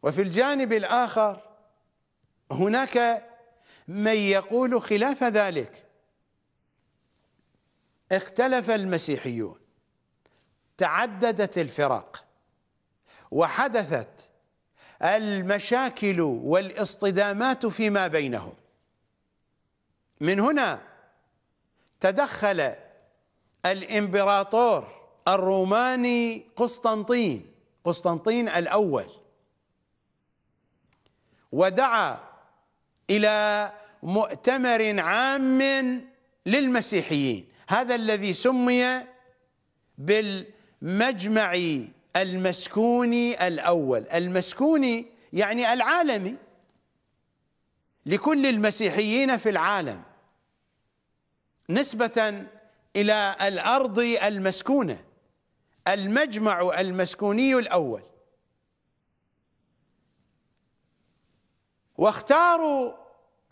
وفي الجانب الآخر هناك من يقول خلاف ذلك اختلف المسيحيون تعددت الفرق وحدثت المشاكل والاصطدامات فيما بينهم من هنا تدخل الامبراطور الروماني قسطنطين قسطنطين الاول ودعا الى مؤتمر عام للمسيحيين هذا الذي سمي بالمجمع المسكوني الاول المسكوني يعني العالمي لكل المسيحيين في العالم نسبه إلى الأرض المسكونة المجمع المسكوني الأول واختاروا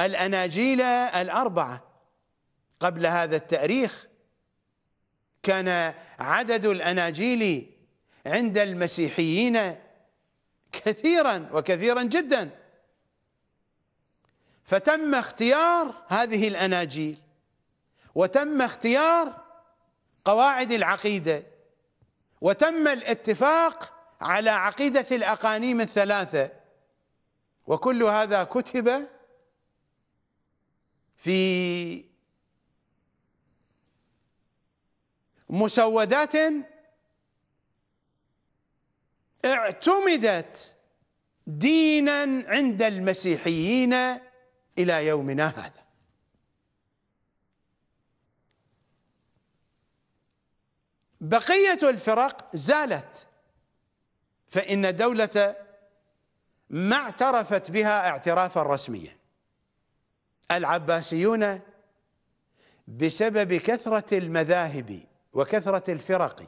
الأناجيل الأربعة قبل هذا التأريخ كان عدد الأناجيل عند المسيحيين كثيرا وكثيرا جدا فتم اختيار هذه الأناجيل وتم اختيار قواعد العقيدة وتم الاتفاق على عقيدة الأقانيم الثلاثة وكل هذا كتب في مسودات اعتمدت دينا عند المسيحيين إلى يومنا هذا بقية الفرق زالت فإن الدولة ما اعترفت بها اعترافا رسميا العباسيون بسبب كثرة المذاهب وكثرة الفرق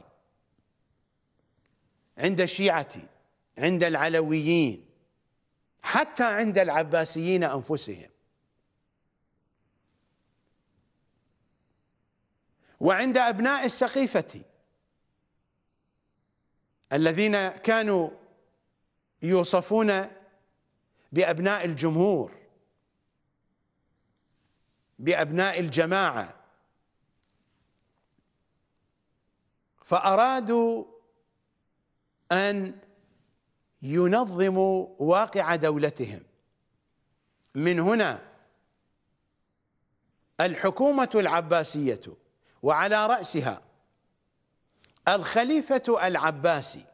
عند الشيعة عند العلويين حتى عند العباسيين أنفسهم وعند أبناء السقيفة الذين كانوا يوصفون بأبناء الجمهور بأبناء الجماعة فأرادوا أن ينظموا واقع دولتهم من هنا الحكومة العباسية وعلى رأسها الخليفة العباسي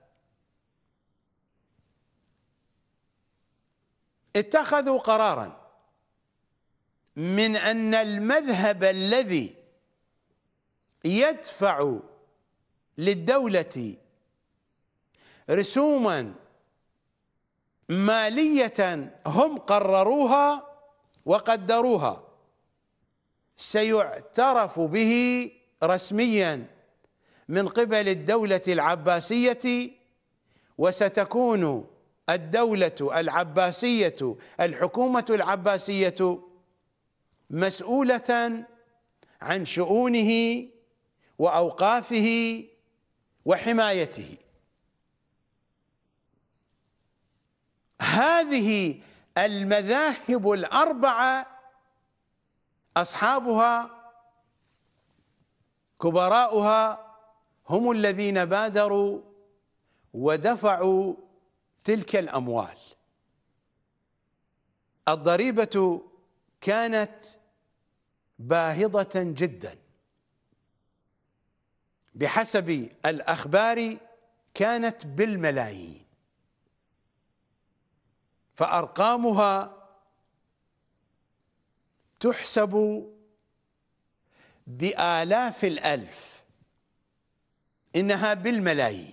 اتخذوا قرارا من أن المذهب الذي يدفع للدولة رسوما مالية هم قرروها وقدروها سيعترف به رسمياً من قبل الدولة العباسية وستكون الدولة العباسية الحكومة العباسية مسؤولة عن شؤونه وأوقافه وحمايته هذه المذاهب الأربعة أصحابها كبراؤها هم الذين بادروا ودفعوا تلك الأموال الضريبة كانت باهظة جدا بحسب الأخبار كانت بالملايين فأرقامها تحسب بآلاف الألف إنها بالملايين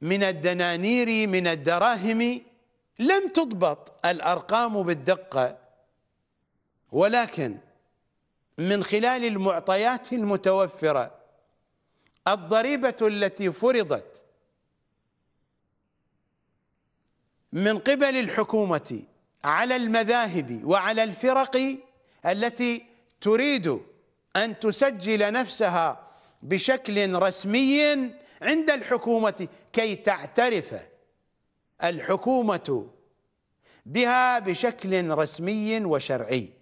من الدنانير من الدراهم لم تضبط الأرقام بالدقة ولكن من خلال المعطيات المتوفرة الضريبة التي فرضت من قبل الحكومة على المذاهب وعلى الفرق التي تريد أن تسجل نفسها بشكل رسمي عند الحكومة كي تعترف الحكومة بها بشكل رسمي وشرعي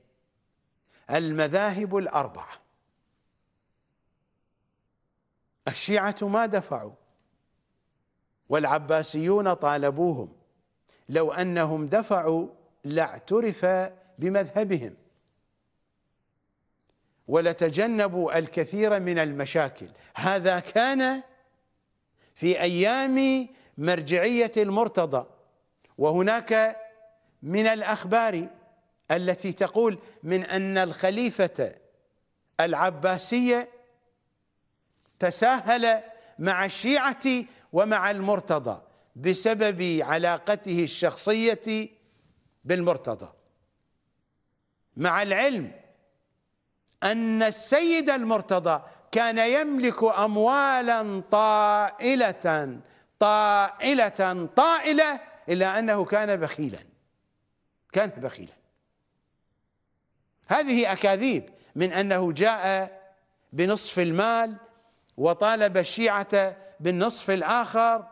المذاهب الأربعة الشيعة ما دفعوا والعباسيون طالبوهم لو أنهم دفعوا لاعترف بمذهبهم ولتجنبوا الكثير من المشاكل هذا كان في أيام مرجعية المرتضى وهناك من الأخبار التي تقول من أن الخليفة العباسية تساهل مع الشيعة ومع المرتضى بسبب علاقته الشخصية بالمرتضى مع العلم أن السيد المرتضى كان يملك أموالا طائلة طائلة طائلة إلا أنه كان بخيلا كان بخيلا هذه أكاذيب من أنه جاء بنصف المال وطالب الشيعة بالنصف الآخر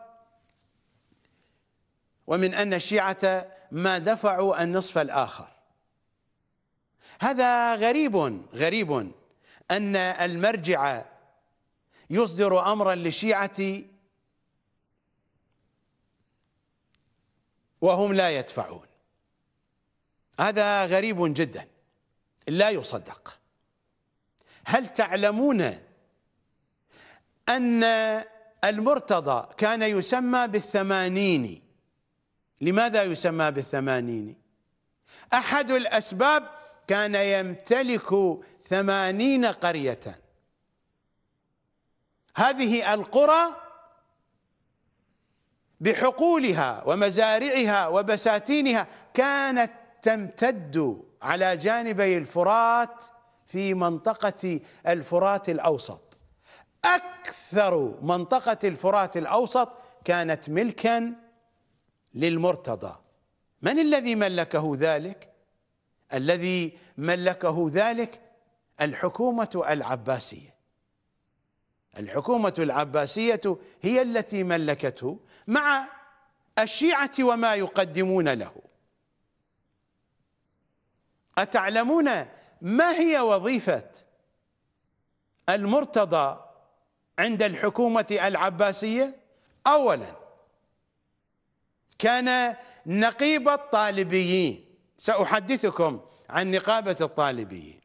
ومن أن الشيعة ما دفعوا النصف الآخر هذا غريب غريب أن المرجع يصدر أمرا للشيعة وهم لا يدفعون هذا غريب جدا لا يصدق هل تعلمون أن المرتضى كان يسمى بالثمانين لماذا يسمى بالثمانين أحد الأسباب كان يمتلك ثمانين قرية هذه القرى بحقولها ومزارعها وبساتينها كانت تمتد على جانبي الفرات في منطقة الفرات الأوسط أكثر منطقة الفرات الأوسط كانت ملكا للمرتضى من الذي ملكه ذلك؟ الذي ملكه ذلك الحكومة العباسية الحكومة العباسية هي التي ملكته مع الشيعة وما يقدمون له أتعلمون ما هي وظيفة المرتضى عند الحكومة العباسية أولا كان نقيب الطالبيين سأحدثكم عن نقابة الطالبيين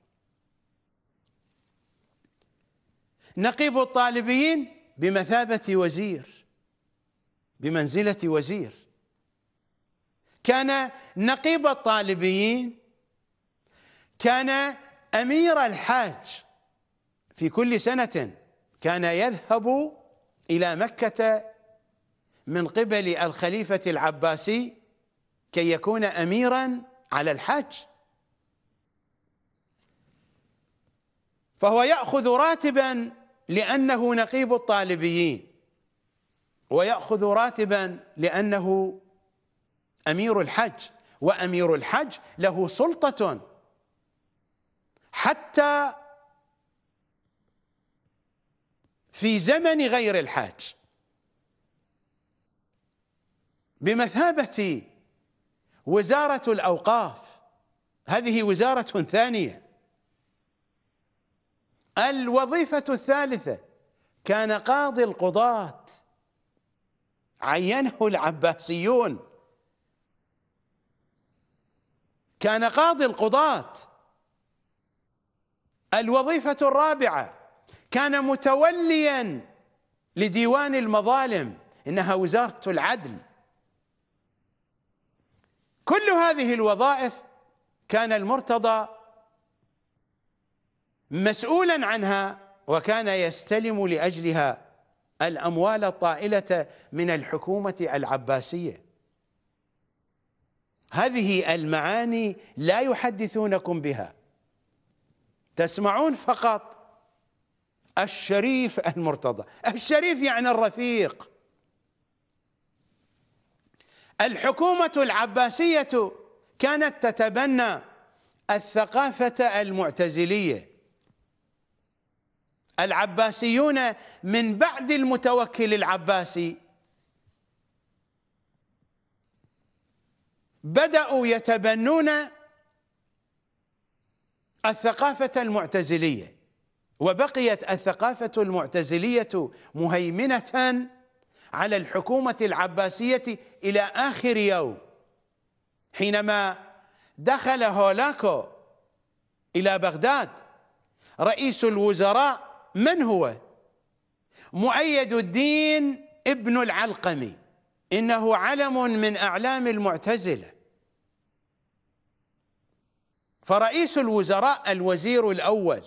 نقيب الطالبيين بمثابة وزير بمنزلة وزير كان نقيب الطالبيين كان أمير الحاج في كل سنة كان يذهب إلى مكة من قبل الخليفة العباسي كي يكون أميراً على الحج فهو ياخذ راتبا لانه نقيب الطالبيين وياخذ راتبا لانه امير الحج وامير الحج له سلطه حتى في زمن غير الحج بمثابه وزارة الأوقاف هذه وزارة ثانية الوظيفة الثالثة كان قاضي القضاة عينه العباسيون كان قاضي القضاة الوظيفة الرابعة كان متوليا لديوان المظالم إنها وزارة العدل كل هذه الوظائف كان المرتضى مسؤولا عنها وكان يستلم لاجلها الاموال الطائله من الحكومه العباسيه هذه المعاني لا يحدثونكم بها تسمعون فقط الشريف المرتضى الشريف يعني الرفيق الحكومة العباسية كانت تتبنى الثقافة المعتزلية العباسيون من بعد المتوكل العباسي بدأوا يتبنون الثقافة المعتزلية وبقيت الثقافة المعتزلية مهيمنة على الحكومة العباسية إلى آخر يوم حينما دخل هولاكو إلى بغداد رئيس الوزراء من هو؟ مؤيد الدين ابن العلقمي إنه علم من أعلام المعتزلة فرئيس الوزراء الوزير الأول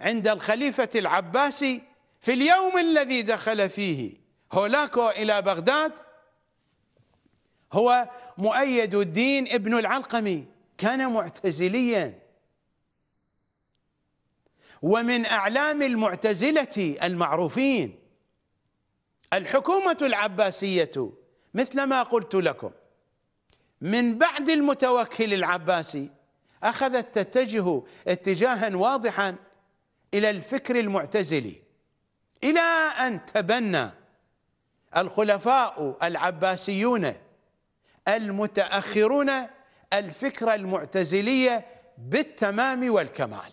عند الخليفة العباسي في اليوم الذي دخل فيه هولاكو إلى بغداد هو مؤيد الدين ابن العلقمي كان معتزليا ومن أعلام المعتزلة المعروفين الحكومة العباسية مثل ما قلت لكم من بعد المتوكل العباسي أخذت تتجه اتجاها واضحا إلى الفكر المعتزلي إلى أن تبنى الخلفاء العباسيون المتأخرون الفكرة المعتزلية بالتمام والكمال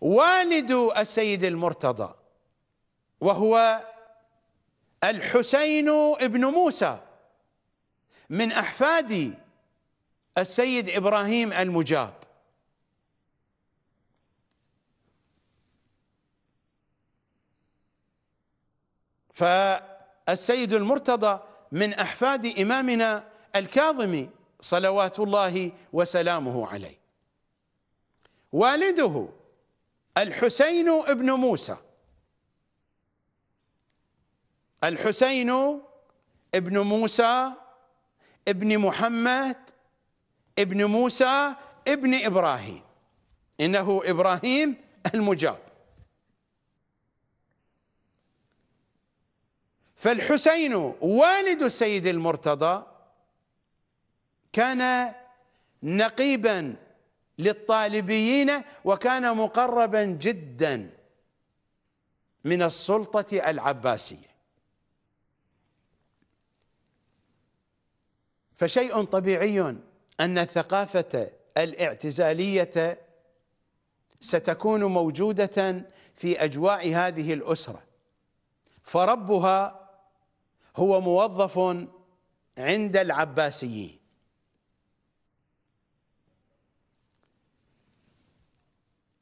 والد السيد المرتضى وهو الحسين ابن موسى من أحفاد السيد إبراهيم المجاب فالسيد المرتضى من أحفاد إمامنا الكاظمي صلوات الله وسلامه عليه والده الحسين ابن موسى الحسين ابن موسى ابن محمد ابن موسى ابن إبراهيم إنه إبراهيم المجاب فالحسين والد السيد المرتضى كان نقيبا للطالبيين وكان مقربا جدا من السلطة العباسية فشيء طبيعي أن الثقافة الاعتزالية ستكون موجودة في أجواء هذه الأسرة فربها هو موظف عند العباسيين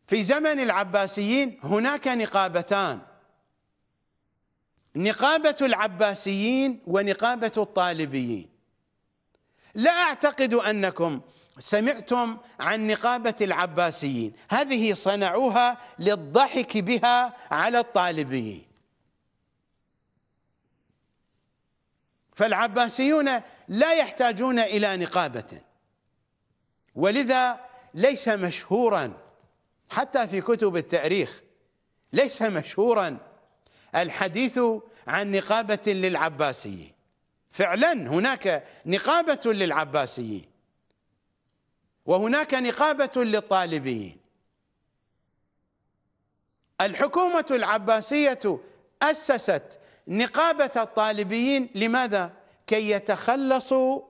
في زمن العباسيين هناك نقابتان نقابة العباسيين ونقابة الطالبيين لا أعتقد أنكم سمعتم عن نقابة العباسيين هذه صنعوها للضحك بها على الطالبيين فالعباسيون لا يحتاجون إلى نقابة ولذا ليس مشهورا حتى في كتب التاريخ ليس مشهورا الحديث عن نقابة للعباسيين فعلا هناك نقابة للعباسيين وهناك نقابة للطالبيين الحكومة العباسية أسست نقابة الطالبيين لماذا؟ كي يتخلصوا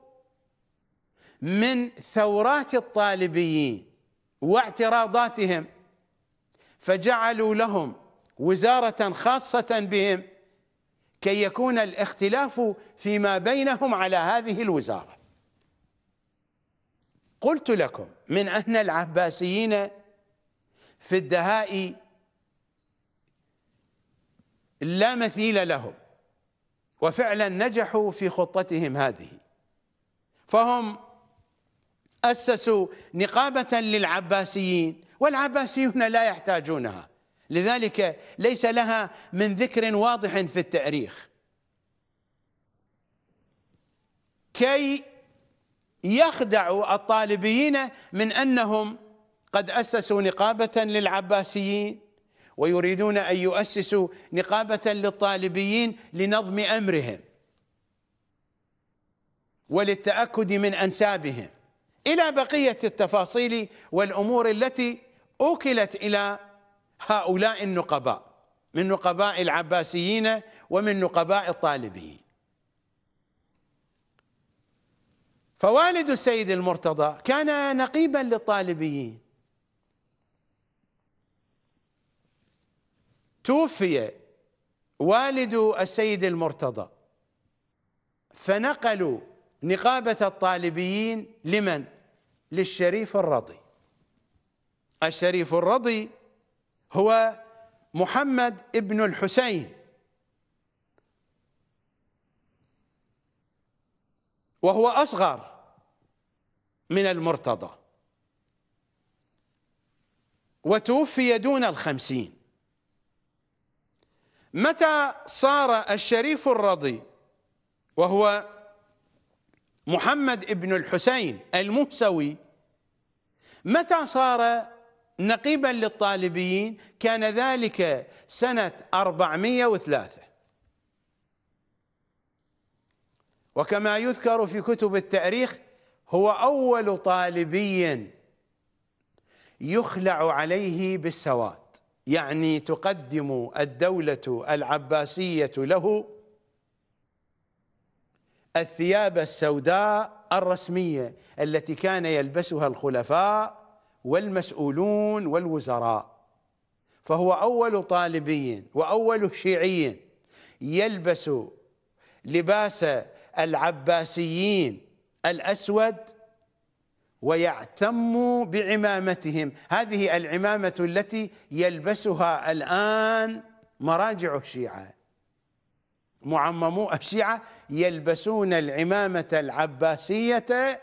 من ثورات الطالبيين واعتراضاتهم فجعلوا لهم وزارة خاصة بهم كي يكون الاختلاف فيما بينهم على هذه الوزارة قلت لكم من أن العباسيين في الدهاء لا مثيل لهم وفعلا نجحوا في خطتهم هذه فهم أسسوا نقابة للعباسيين والعباسيون لا يحتاجونها لذلك ليس لها من ذكر واضح في التاريخ كي يخدعوا الطالبيين من أنهم قد أسسوا نقابة للعباسيين ويريدون أن يؤسسوا نقابة للطالبيين لنظم أمرهم وللتأكد من أنسابهم إلى بقية التفاصيل والأمور التي أوكلت إلى هؤلاء النقباء من نقباء العباسيين ومن نقباء الطالبيين فوالد السيد المرتضى كان نقيبا للطالبيين توفي والد السيد المرتضى فنقلوا نقابة الطالبيين لمن؟ للشريف الرضي الشريف الرضي هو محمد ابن الحسين وهو أصغر من المرتضى وتوفي دون الخمسين متى صار الشريف الرضي وهو محمد ابن الحسين المهسوي متى صار نقيبا للطالبيين كان ذلك سنة 403 وكما يذكر في كتب التاريخ هو أول طالبي يخلع عليه بالسواد يعني تقدم الدولة العباسية له الثياب السوداء الرسمية التي كان يلبسها الخلفاء والمسؤولون والوزراء فهو أول طالبي وأول شيعي يلبس لباس العباسيين الأسود ويعتم بعمامتهم هذه العمامة التي يلبسها الآن مراجع الشيعة معممو الشيعة يلبسون العمامة العباسية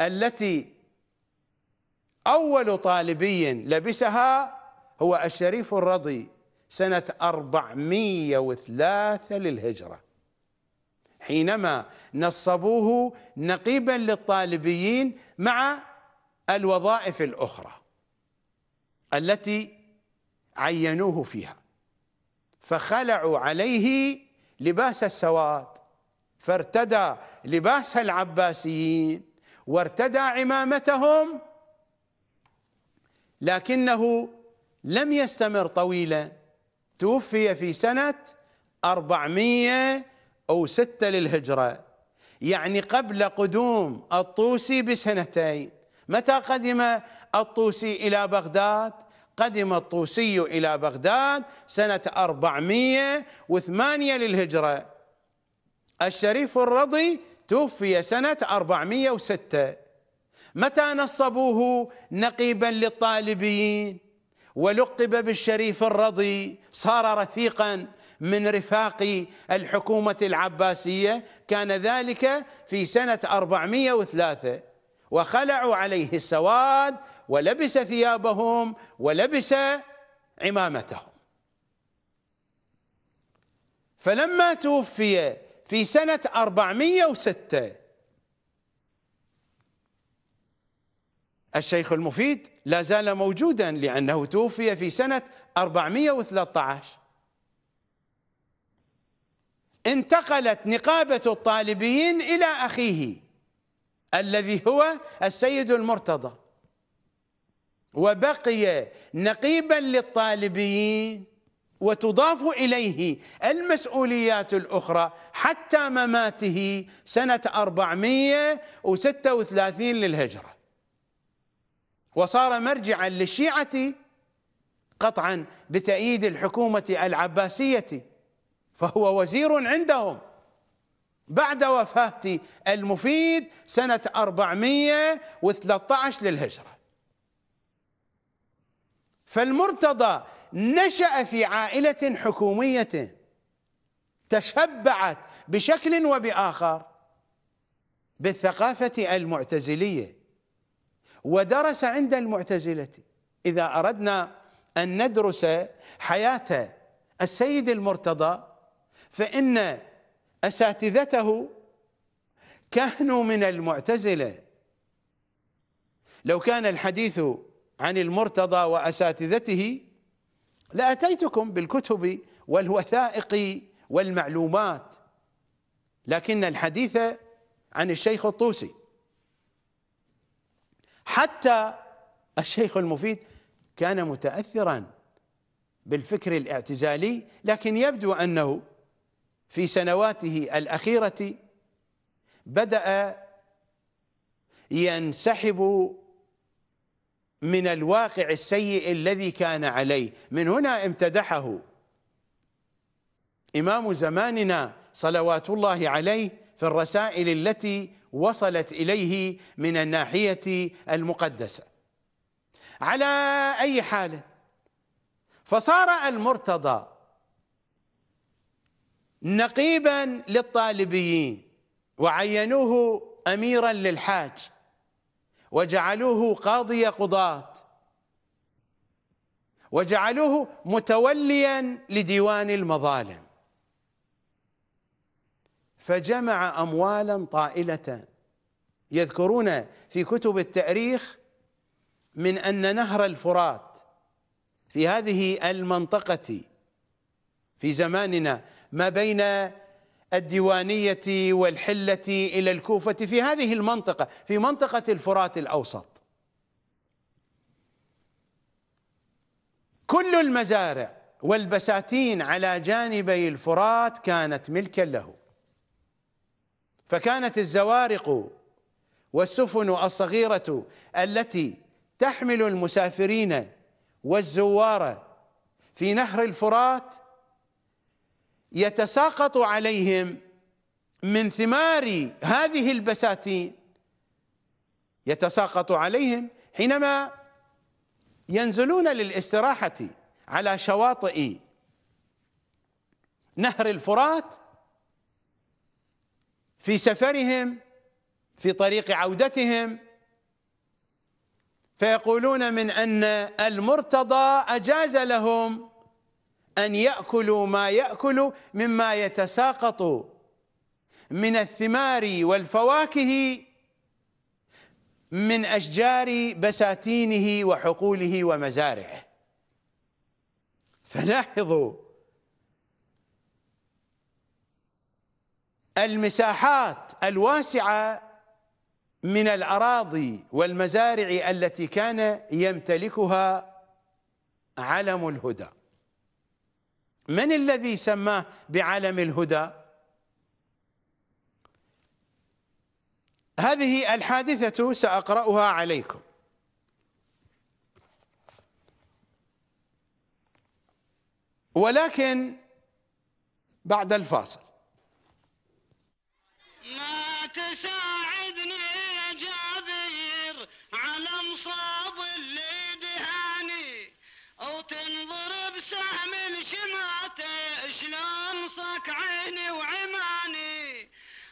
التي أول طالبي لبسها هو الشريف الرضي سنة 403 للهجرة حينما نصبوه نقيبا للطالبيين مع الوظائف الاخرى التي عينوه فيها فخلعوا عليه لباس السواد فارتدى لباس العباسيين وارتدى عمامتهم لكنه لم يستمر طويلا توفي في سنة 400 أو ستة للهجرة يعني قبل قدوم الطوسي بسنتين متى قدم الطوسي إلى بغداد قدم الطوسي إلى بغداد سنة 408 للهجرة الشريف الرضي توفي سنة 406 متى نصبوه نقيبا للطالبيين ولقب بالشريف الرضي صار رفيقا من رفاق الحكومة العباسية كان ذلك في سنة 403 وخلعوا عليه السواد ولبس ثيابهم ولبس عمامتهم فلما توفي في سنة 406 الشيخ المفيد لا زال موجودا لأنه توفي في سنة 413 انتقلت نقابة الطالبيين إلى أخيه الذي هو السيد المرتضى وبقي نقيبا للطالبيين وتضاف إليه المسؤوليات الأخرى حتى مماته سنة 436 للهجرة وصار مرجعا للشيعة قطعا بتأييد الحكومة العباسية فهو وزير عندهم بعد وفاة المفيد سنة 413 للهجرة فالمرتضى نشأ في عائلة حكومية تشبعت بشكل وبآخر بالثقافة المعتزلية ودرس عند المعتزلة إذا أردنا أن ندرس حياة السيد المرتضى فإن أساتذته كانوا من المعتزلة لو كان الحديث عن المرتضى وأساتذته لأتيتكم بالكتب والوثائق والمعلومات لكن الحديث عن الشيخ الطوسي حتى الشيخ المفيد كان متأثرا بالفكر الاعتزالي لكن يبدو أنه في سنواته الأخيرة بدأ ينسحب من الواقع السيء الذي كان عليه من هنا امتدحه إمام زماننا صلوات الله عليه في الرسائل التي وصلت إليه من الناحية المقدسة على أي حال فصار المرتضى نقيبا للطالبيين وعينوه أميرا للحاج وجعلوه قاضي قضاة وجعلوه متوليا لديوان المظالم فجمع أموالا طائلة يذكرون في كتب التاريخ من أن نهر الفرات في هذه المنطقة في زماننا ما بين الديوانية والحلة إلى الكوفة في هذه المنطقة في منطقة الفرات الأوسط كل المزارع والبساتين على جانبي الفرات كانت ملكا له فكانت الزوارق والسفن الصغيرة التي تحمل المسافرين والزوار في نهر الفرات يتساقط عليهم من ثمار هذه البساتين يتساقط عليهم حينما ينزلون للاستراحة على شواطئ نهر الفرات في سفرهم في طريق عودتهم فيقولون من أن المرتضى أجاز لهم أن يأكلوا ما يأكلوا مما يتساقط من الثمار والفواكه من أشجار بساتينه وحقوله ومزارعه فلاحظوا المساحات الواسعة من الأراضي والمزارع التي كان يمتلكها علم الهدى من الذي سماه بعالم الهدى هذه الحادثة سأقرأها عليكم ولكن بعد الفاصل ما تساعدني يا جابر على مصاب الليل الساعة من شمعته شلون صاك عيني وعماني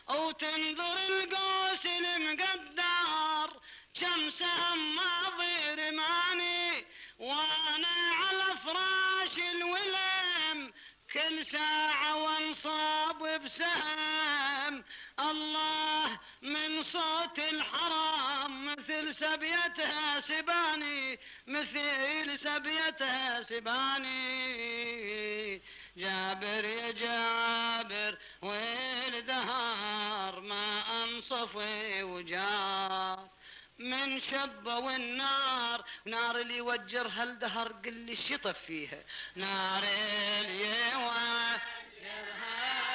وتنظر القوس المقدار شمسه ماضي رماني وانا على فراش الولم كل ساعة وانصاب بسهم الله من صوت الحرام مثل سبع سبيتها سباني مثيل سبيتها سباني جابر يا جابر ويل دهار ما انصفي وجار من شبة والنار نار اللي يوجرها الدهر قل لي شطف فيها نار اللي يوجرها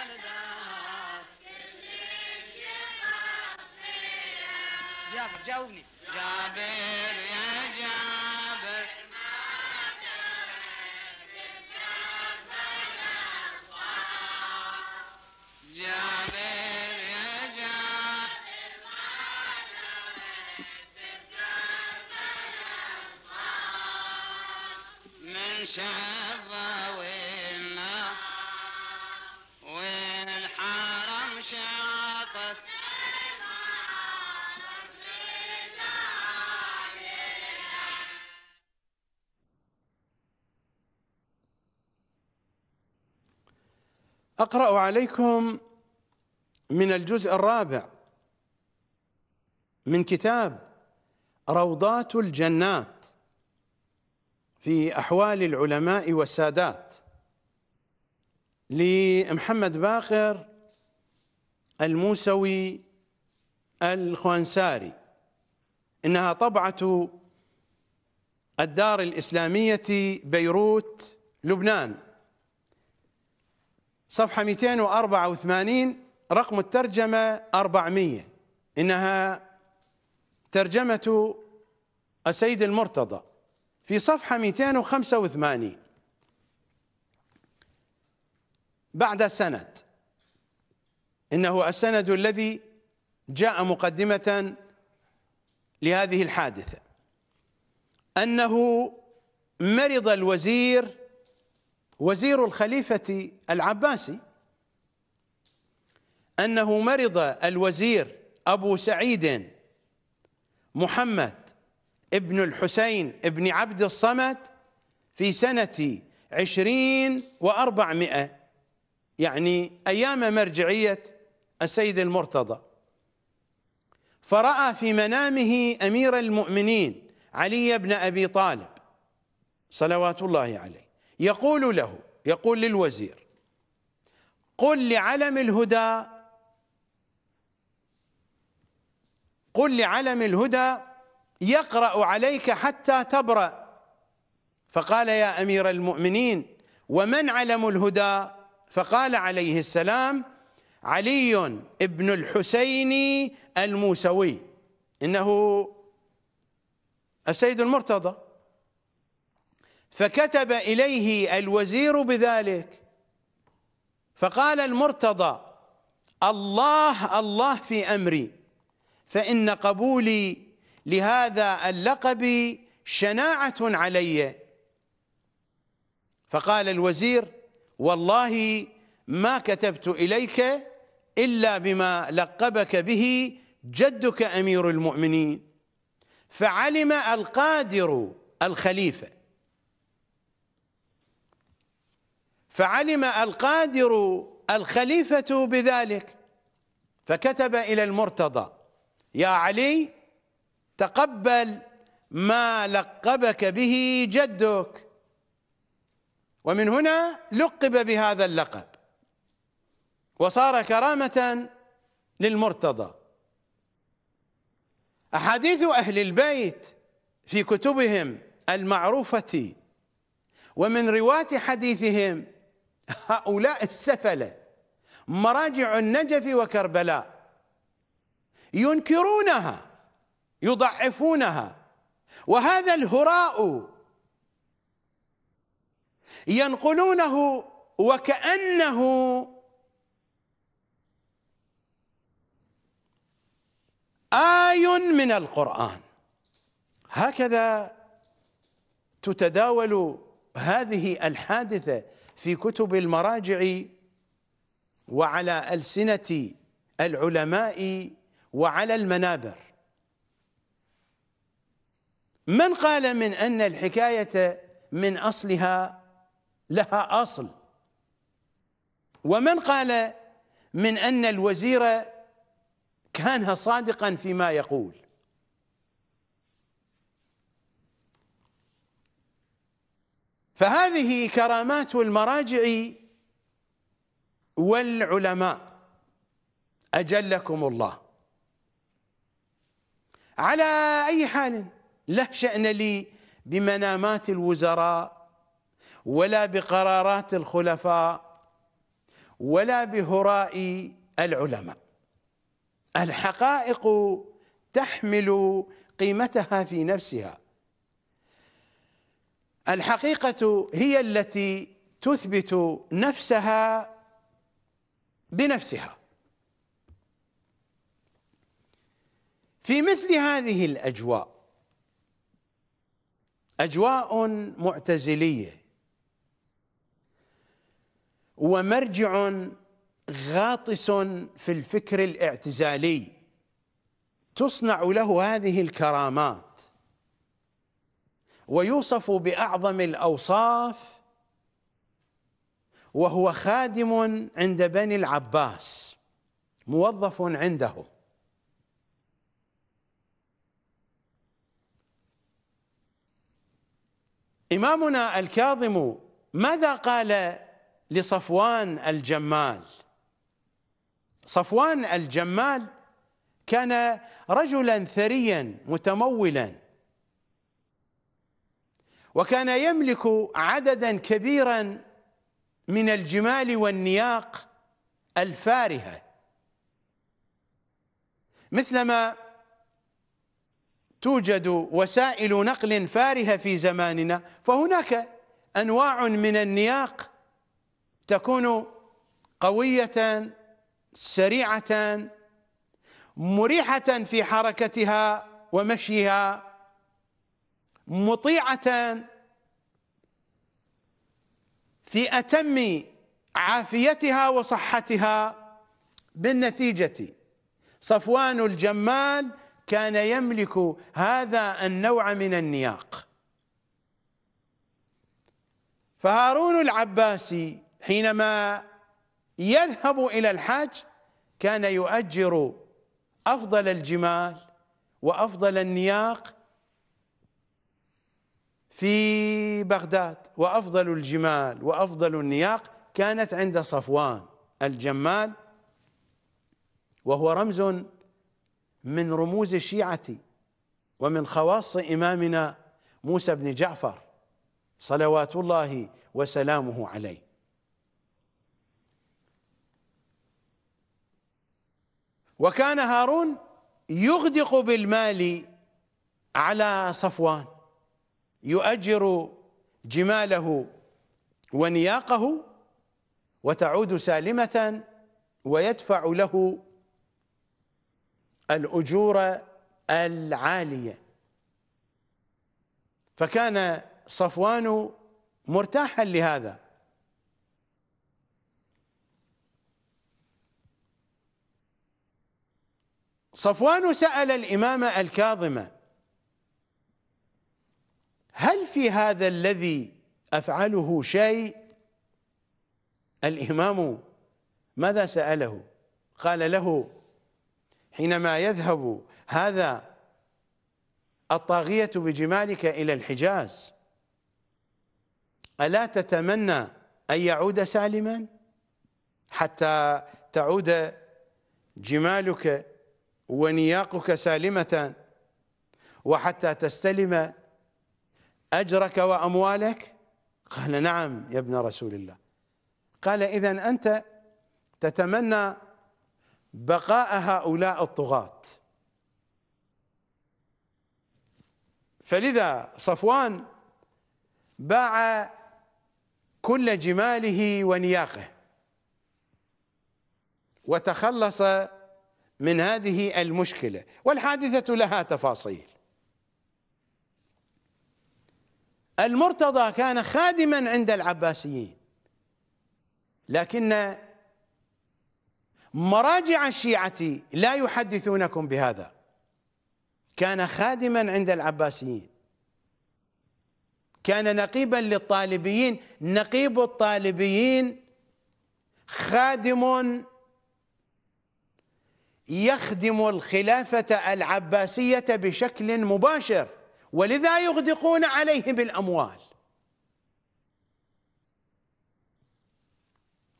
الدهر قل لي شطف فيها جابر جاوبني Cabir ya ya أقرأ عليكم من الجزء الرابع من كتاب روضات الجنات في أحوال العلماء والسادات لمحمد باقر الموسوي الخوانساري إنها طبعة الدار الإسلامية بيروت لبنان صفحة 284 رقم الترجمة 400 إنها ترجمة السيد المرتضى في صفحة 285 بعد سند إنه السند الذي جاء مقدمة لهذه الحادثة أنه مرض الوزير وزير الخليفة العباسي أنه مرض الوزير أبو سعيد محمد ابن الحسين ابن عبد الصمد في سنة عشرين وأربعمائة يعني أيام مرجعية السيد المرتضى فرأى في منامه أمير المؤمنين علي بن أبي طالب صلوات الله عليه يقول له يقول للوزير قل لعلم الهدى قل لعلم الهدى يقرأ عليك حتى تبرأ فقال يا أمير المؤمنين ومن علم الهدى فقال عليه السلام علي ابن الحسين الموسوي إنه السيد المرتضى فكتب إليه الوزير بذلك فقال المرتضى الله الله في أمري فإن قبولي لهذا اللقب شناعة علي فقال الوزير والله ما كتبت إليك إلا بما لقبك به جدك أمير المؤمنين فعلم القادر الخليفه فعلم القادر الخليفة بذلك فكتب إلى المرتضى يا علي تقبل ما لقبك به جدك ومن هنا لقب بهذا اللقب وصار كرامة للمرتضى أحاديث أهل البيت في كتبهم المعروفة ومن رواة حديثهم هؤلاء السفلة مراجع النجف وكربلاء ينكرونها يضعفونها وهذا الهراء ينقلونه وكأنه آي من القرآن هكذا تتداول هذه الحادثة في كتب المراجع وعلى ألسنة العلماء وعلى المنابر من قال من أن الحكاية من أصلها لها أصل ومن قال من أن الوزير كان صادقا فيما يقول فهذه كرامات المراجع والعلماء أجلكم الله على أي حال لا شأن لي بمنامات الوزراء ولا بقرارات الخلفاء ولا بهراء العلماء الحقائق تحمل قيمتها في نفسها الحقيقة هي التي تثبت نفسها بنفسها في مثل هذه الأجواء أجواء معتزلية ومرجع غاطس في الفكر الاعتزالي تصنع له هذه الكرامات ويوصف باعظم الاوصاف وهو خادم عند بني العباس موظف عنده إمامنا الكاظم ماذا قال لصفوان الجمال صفوان الجمال كان رجلا ثريا متمولا وكان يملك عددا كبيرا من الجمال والنياق الفارهة مثلما توجد وسائل نقل فارهة في زماننا فهناك أنواع من النياق تكون قوية سريعة مريحة في حركتها ومشيها مطيعة في أتم عافيتها وصحتها بالنتيجة صفوان الجمال كان يملك هذا النوع من النياق فهارون العباسي حينما يذهب إلى الحج كان يؤجر أفضل الجمال وأفضل النياق في بغداد وأفضل الجمال وأفضل النياق كانت عند صفوان الجمال وهو رمز من رموز الشيعة ومن خواص إمامنا موسى بن جعفر صلوات الله وسلامه عليه وكان هارون يغدق بالمال على صفوان يؤجر جماله ونياقه وتعود سالمة ويدفع له الأجور العالية فكان صفوان مرتاحا لهذا صفوان سأل الإمام الكاظم هل في هذا الذي أفعله شيء الإمام ماذا سأله قال له حينما يذهب هذا الطاغية بجمالك إلى الحجاز ألا تتمنى أن يعود سالما حتى تعود جمالك ونياقك سالمة وحتى تستلم أجرك وأموالك قال نعم يا ابن رسول الله قال إذا أنت تتمنى بقاء هؤلاء الطغاة فلذا صفوان باع كل جماله ونياقه وتخلص من هذه المشكلة والحادثة لها تفاصيل المرتضى كان خادما عند العباسيين لكن مراجع الشيعة لا يحدثونكم بهذا كان خادما عند العباسيين كان نقيبا للطالبيين نقيب الطالبيين خادم يخدم الخلافة العباسية بشكل مباشر ولذا يغدقون عليه بالاموال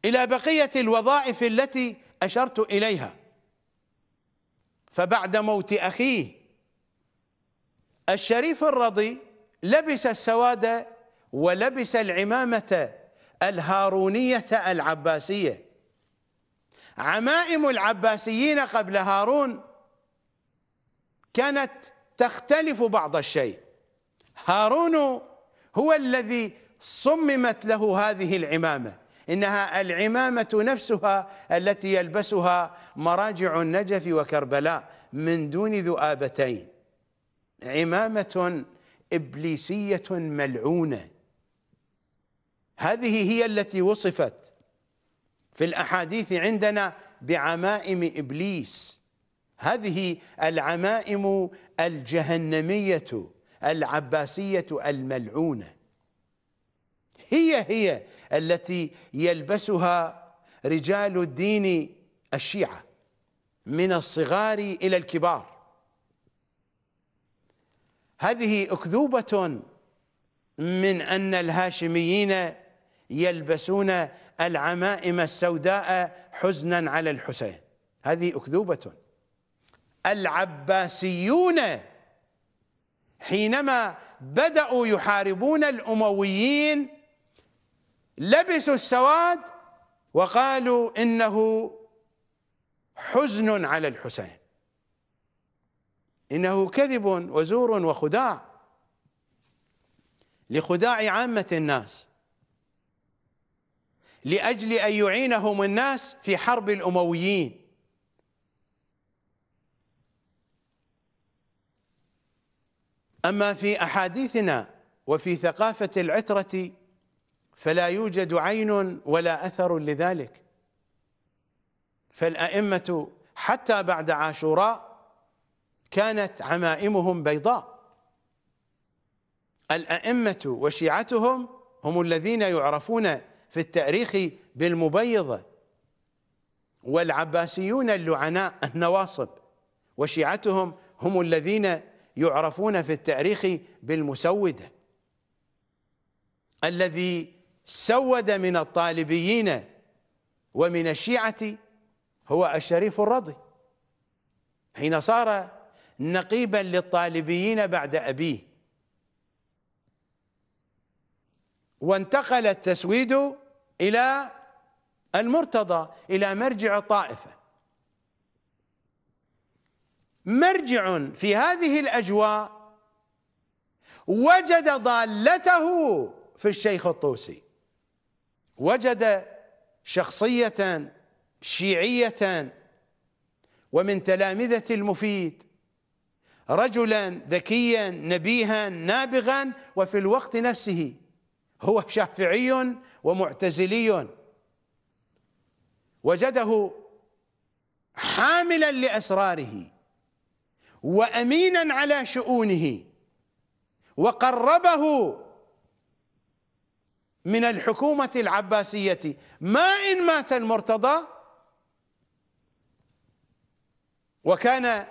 الى بقيه الوظائف التي اشرت اليها فبعد موت اخيه الشريف الرضي لبس السواد ولبس العمامه الهارونيه العباسيه عمائم العباسيين قبل هارون كانت تختلف بعض الشيء هارون هو الذي صممت له هذه العمامه انها العمامه نفسها التي يلبسها مراجع النجف وكربلاء من دون ذؤابتين عمامه ابليسيه ملعونه هذه هي التي وصفت في الاحاديث عندنا بعمائم ابليس هذه العمائم الجهنمية العباسية الملعونة هي هي التي يلبسها رجال الدين الشيعة من الصغار إلى الكبار هذه أكذوبة من أن الهاشميين يلبسون العمائم السوداء حزنا على الحسين هذه أكذوبة العباسيون حينما بدأوا يحاربون الأمويين لبسوا السواد وقالوا إنه حزن على الحسين إنه كذب وزور وخداع لخداع عامة الناس لأجل أن يعينهم الناس في حرب الأمويين أما في أحاديثنا وفي ثقافة العترة فلا يوجد عين ولا أثر لذلك فالأئمة حتى بعد عاشوراء كانت عمائمهم بيضاء الأئمة وشيعتهم هم الذين يعرفون في التاريخ بالمبيضة والعباسيون اللعناء النواصب وشيعتهم هم الذين يعرفون في التاريخ بالمسودة الذي سود من الطالبيين ومن الشيعة هو الشريف الرضي حين صار نقيبا للطالبيين بعد أبيه وانتقل التسويد إلى المرتضى إلى مرجع الطائفة مرجع في هذه الأجواء وجد ضالته في الشيخ الطوسي وجد شخصية شيعية ومن تلامذة المفيد رجلا ذكيا نبيها نابغا وفي الوقت نفسه هو شافعي ومعتزلي وجده حاملا لأسراره وامينا على شؤونه وقربه من الحكومه العباسيه ما ان مات المرتضى وكان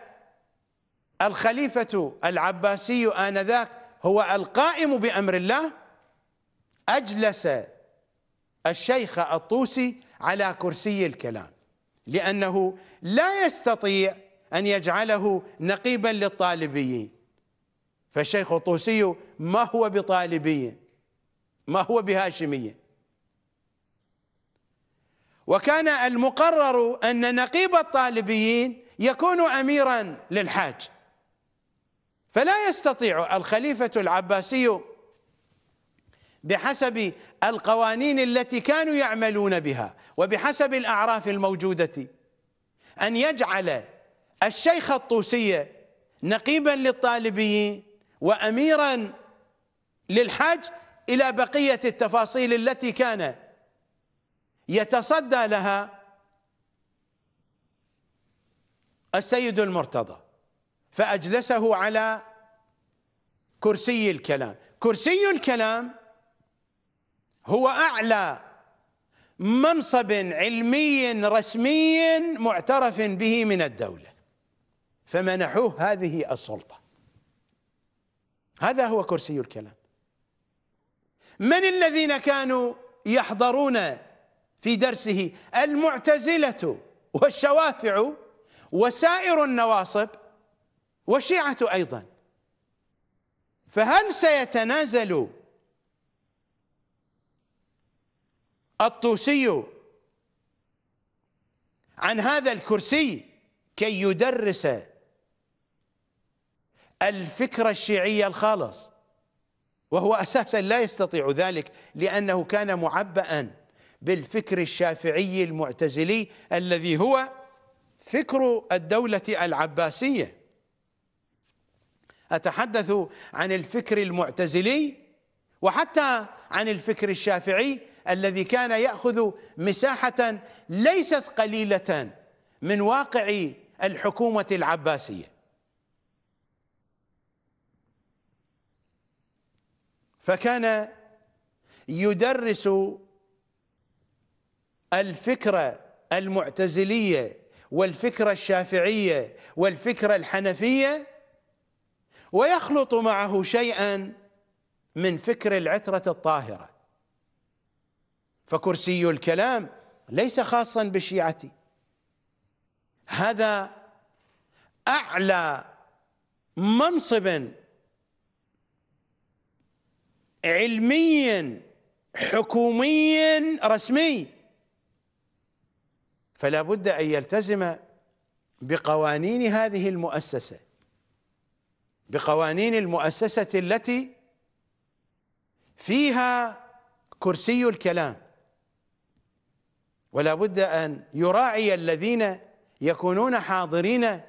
الخليفه العباسي انذاك هو القائم بامر الله اجلس الشيخ الطوسي على كرسي الكلام لانه لا يستطيع أن يجعله نقيبا للطالبيين فالشيخ الطوسي ما هو بطالبي ما هو بهاشمي وكان المقرر أن نقيب الطالبيين يكون أميرا للحاج فلا يستطيع الخليفة العباسي بحسب القوانين التي كانوا يعملون بها وبحسب الأعراف الموجودة أن يجعل الشيخ الطوسية نقيبا للطالبيين وأميرا للحج إلى بقية التفاصيل التي كان يتصدى لها السيد المرتضى فأجلسه على كرسي الكلام كرسي الكلام هو أعلى منصب علمي رسمي معترف به من الدولة فمنحوه هذه السلطة هذا هو كرسي الكلام من الذين كانوا يحضرون في درسه المعتزلة والشوافع وسائر النواصب والشيعة أيضا فهل سيتنازل الطوسي عن هذا الكرسي كي يدرس الفكرة الشيعية الخالص وهو أساسا لا يستطيع ذلك لأنه كان معبأ بالفكر الشافعي المعتزلي الذي هو فكر الدولة العباسية أتحدث عن الفكر المعتزلي وحتى عن الفكر الشافعي الذي كان يأخذ مساحة ليست قليلة من واقع الحكومة العباسية فكان يدرس الفكرة المعتزلية والفكرة الشافعية والفكرة الحنفية ويخلط معه شيئا من فكر العترة الطاهرة فكرسي الكلام ليس خاصا بالشيعة هذا أعلى منصب علميا حكوميا رسمي فلا بد أن يلتزم بقوانين هذه المؤسسة بقوانين المؤسسة التي فيها كرسي الكلام ولا بد أن يراعي الذين يكونون حاضرين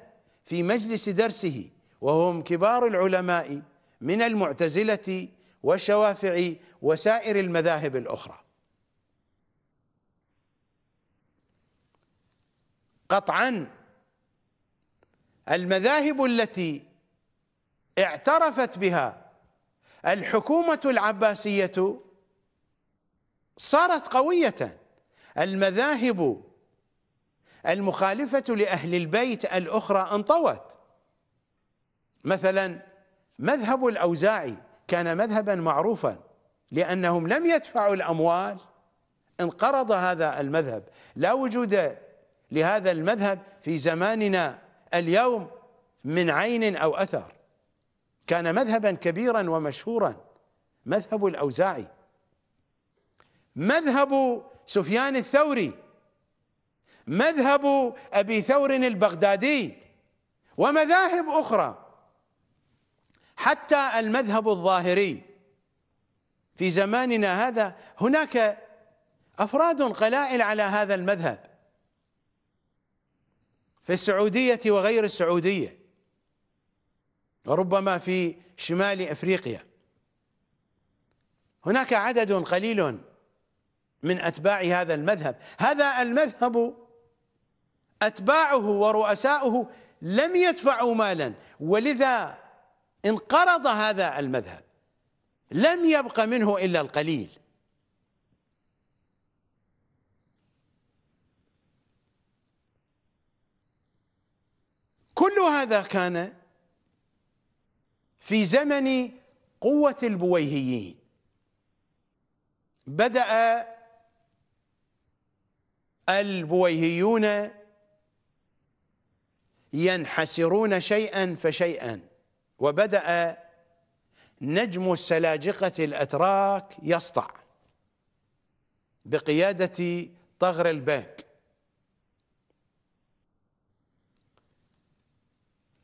في مجلس درسه وهم كبار العلماء من المعتزلة والشوافعي وسائر المذاهب الأخرى قطعا المذاهب التي اعترفت بها الحكومة العباسية صارت قوية المذاهب المخالفة لأهل البيت الأخرى انطوت مثلا مذهب الأوزاعي كان مذهبا معروفا لانهم لم يدفعوا الاموال انقرض هذا المذهب لا وجود لهذا المذهب في زماننا اليوم من عين او اثر كان مذهبا كبيرا ومشهورا مذهب الاوزاعي مذهب سفيان الثوري مذهب ابي ثور البغدادي ومذاهب اخرى حتى المذهب الظاهري في زماننا هذا هناك أفراد قلائل على هذا المذهب في السعودية وغير السعودية وربما في شمال أفريقيا هناك عدد قليل من أتباع هذا المذهب هذا المذهب أتباعه ورؤساؤه لم يدفعوا مالا ولذا انقرض هذا المذهب لم يبق منه إلا القليل كل هذا كان في زمن قوة البويهيين بدأ البويهيون ينحسرون شيئا فشيئا وبدأ نجم السلاجقة الأتراك يسطع بقيادة طغر الباك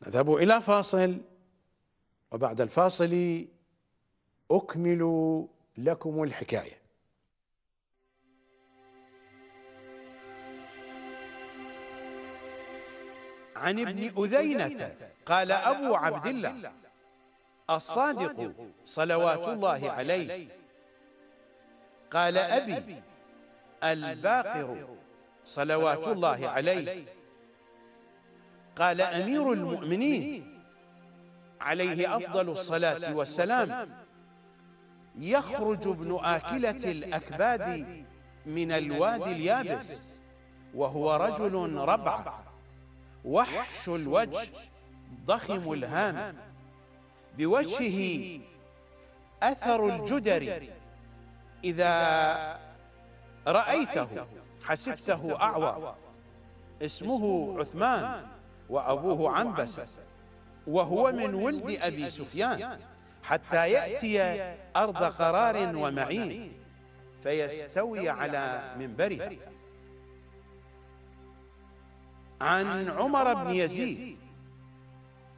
نذهب إلى فاصل وبعد الفاصل أكمل لكم الحكايه عن ابن أذينة قال أبو عبد الله الصادق صلوات الله عليه قال أبي الباقر صلوات الله عليه قال أمير المؤمنين عليه أفضل الصلاة والسلام يخرج ابن آكلة الأكباد من الوادي اليابس وهو رجل ربع وحش الوجه ضخم الهام بوجهه أثر الجدر إذا رأيته حسبته أعوى اسمه عثمان وأبوه عنبسة وهو من ولد أبي سفيان حتى يأتي أرض قرار ومعين فيستوي على منبره عن عمر بن يزيد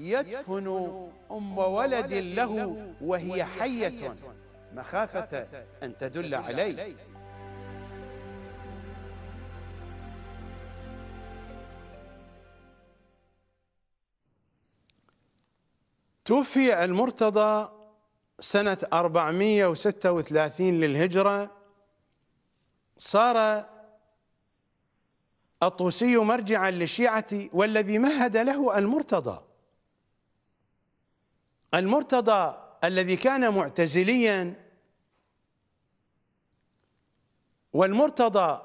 يدفن أم ولد له وهي حية مخافة أن تدل عليه توفي المرتضى سنة 436 للهجرة صار الطوسي مرجعا للشيعة والذي مهد له المرتضى المرتضى الذي كان معتزليا والمرتضى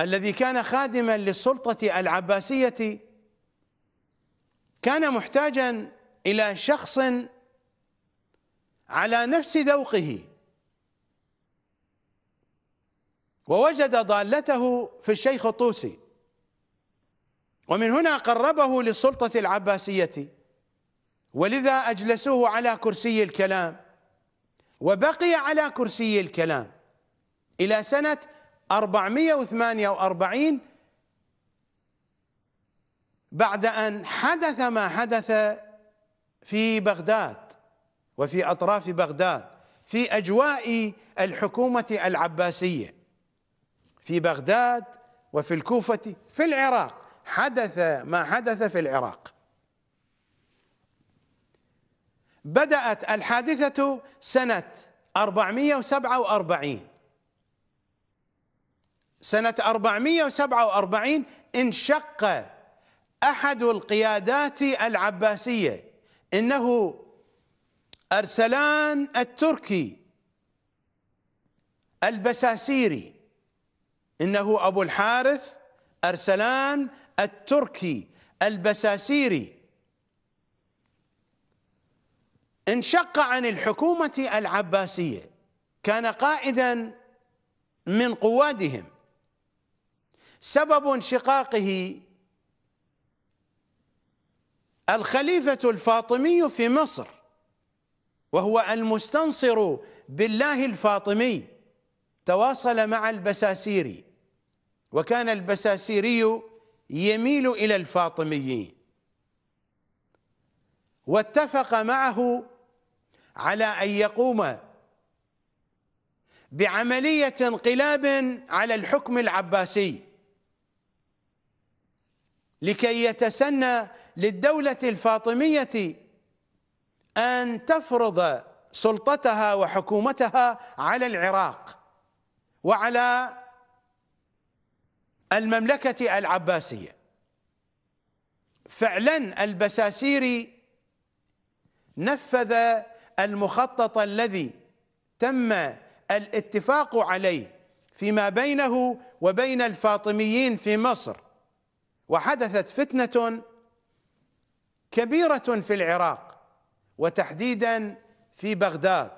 الذي كان خادما للسلطة العباسية كان محتاجا إلى شخص على نفس ذوقه ووجد ضالته في الشيخ الطوسي ومن هنا قربه للسلطة العباسية ولذا أجلسوه على كرسي الكلام وبقي على كرسي الكلام إلى سنة 448 بعد أن حدث ما حدث في بغداد وفي أطراف بغداد في أجواء الحكومة العباسية في بغداد وفي الكوفة في العراق حدث ما حدث في العراق بدأت الحادثة سنة 447 سنة 447 انشق أحد القيادات العباسية إنه أرسلان التركي البساسيري إنه أبو الحارث أرسلان التركي البساسيري انشق عن الحكومة العباسية كان قائدا من قوادهم سبب انشقاقه الخليفة الفاطمي في مصر وهو المستنصر بالله الفاطمي تواصل مع البساسيري وكان البساسيري يميل إلى الفاطميين واتفق معه على أن يقوم بعملية انقلاب على الحكم العباسي لكي يتسنى للدولة الفاطمية أن تفرض سلطتها وحكومتها على العراق وعلى المملكة العباسية فعلا البساسيري نفذ المخطط الذي تم الاتفاق عليه فيما بينه وبين الفاطميين في مصر وحدثت فتنه كبيره في العراق وتحديدا في بغداد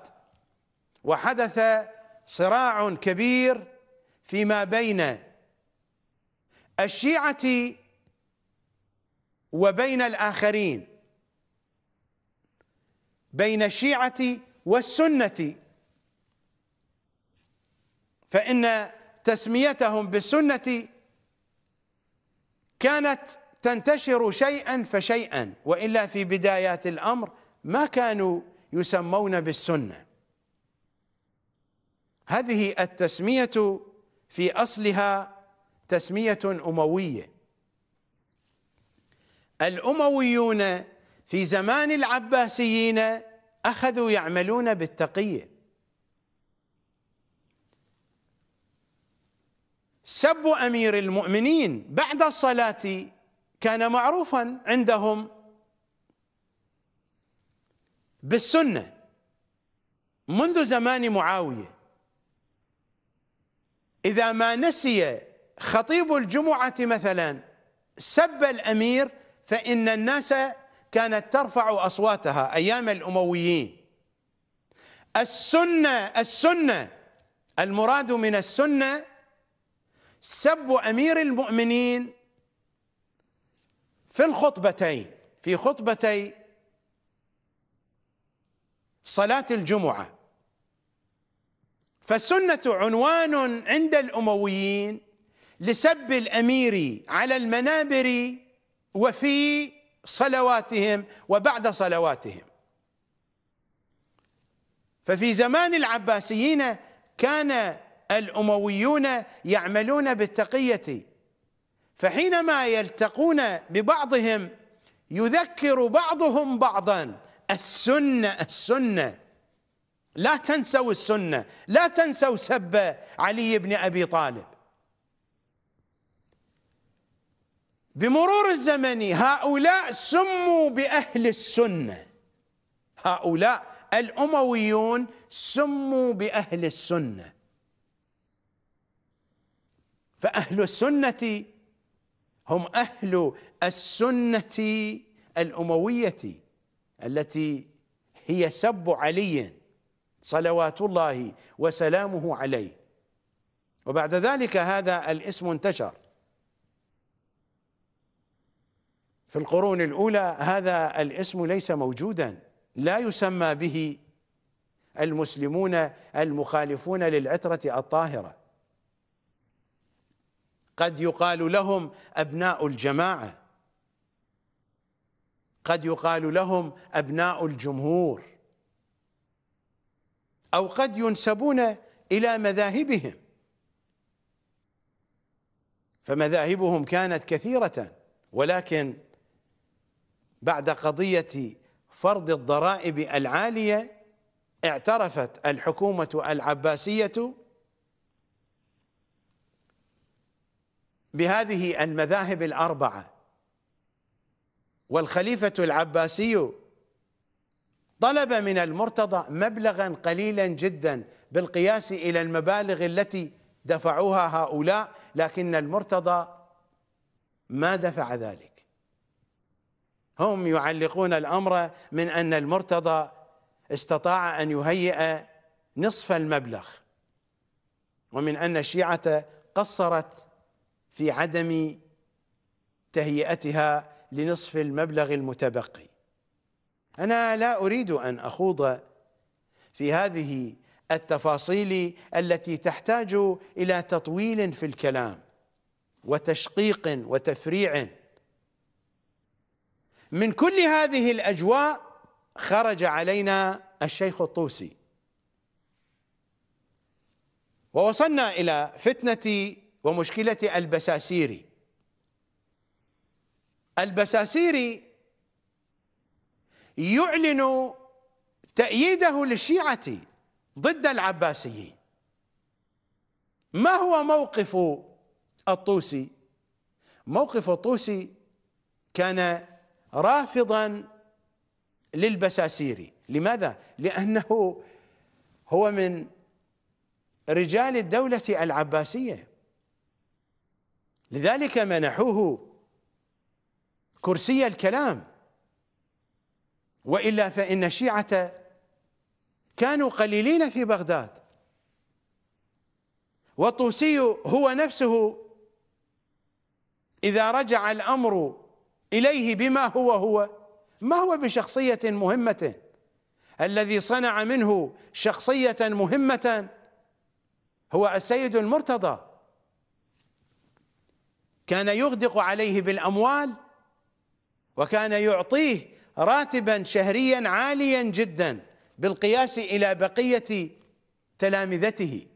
وحدث صراع كبير فيما بين الشيعه وبين الاخرين بين الشيعة والسنة فإن تسميتهم بالسنة كانت تنتشر شيئا فشيئا وإلا في بدايات الأمر ما كانوا يسمون بالسنة هذه التسمية في أصلها تسمية أموية الأمويون في زمان العباسيين أخذوا يعملون بالتقية سب أمير المؤمنين بعد الصلاة كان معروفا عندهم بالسنة منذ زمان معاوية إذا ما نسي خطيب الجمعة مثلا سب الأمير فإن الناس كانت ترفع أصواتها أيام الأمويين السنة السنة المراد من السنة سب أمير المؤمنين في الخطبتين في خطبتي صلاة الجمعة فالسنة عنوان عند الأمويين لسب الأمير على المنابر وفي صلواتهم وبعد صلواتهم ففي زمان العباسيين كان الأمويون يعملون بالتقية فحينما يلتقون ببعضهم يذكر بعضهم بعضا السنة السنة لا تنسوا السنة لا تنسوا سب علي بن أبي طالب بمرور الزمن هؤلاء سموا بأهل السنة هؤلاء الأمويون سموا بأهل السنة فأهل السنة هم أهل السنة الأموية التي هي سب علي صلوات الله وسلامه عليه وبعد ذلك هذا الاسم انتشر في القرون الأولى هذا الاسم ليس موجودا لا يسمى به المسلمون المخالفون للعترة الطاهرة قد يقال لهم أبناء الجماعة قد يقال لهم أبناء الجمهور أو قد ينسبون إلى مذاهبهم فمذاهبهم كانت كثيرة ولكن بعد قضية فرض الضرائب العالية اعترفت الحكومة العباسية بهذه المذاهب الأربعة والخليفة العباسي طلب من المرتضى مبلغا قليلا جدا بالقياس إلى المبالغ التي دفعوها هؤلاء لكن المرتضى ما دفع ذلك هم يعلقون الامر من ان المرتضى استطاع ان يهيئ نصف المبلغ ومن ان الشيعه قصرت في عدم تهيئتها لنصف المبلغ المتبقي انا لا اريد ان اخوض في هذه التفاصيل التي تحتاج الى تطويل في الكلام وتشقيق وتفريع من كل هذه الأجواء خرج علينا الشيخ الطوسي ووصلنا إلى فتنة ومشكلة البساسيري البساسيري يعلن تأييده للشيعة ضد العباسيين ما هو موقف الطوسي موقف الطوسي كان رافضا للبساسيري لماذا؟ لأنه هو من رجال الدولة العباسية لذلك منحوه كرسي الكلام وإلا فإن الشيعة كانوا قليلين في بغداد والطوسي هو نفسه إذا رجع الأمر إليه بما هو هو ما هو بشخصية مهمة الذي صنع منه شخصية مهمة هو السيد المرتضى كان يغدق عليه بالأموال وكان يعطيه راتبا شهريا عاليا جدا بالقياس إلى بقية تلامذته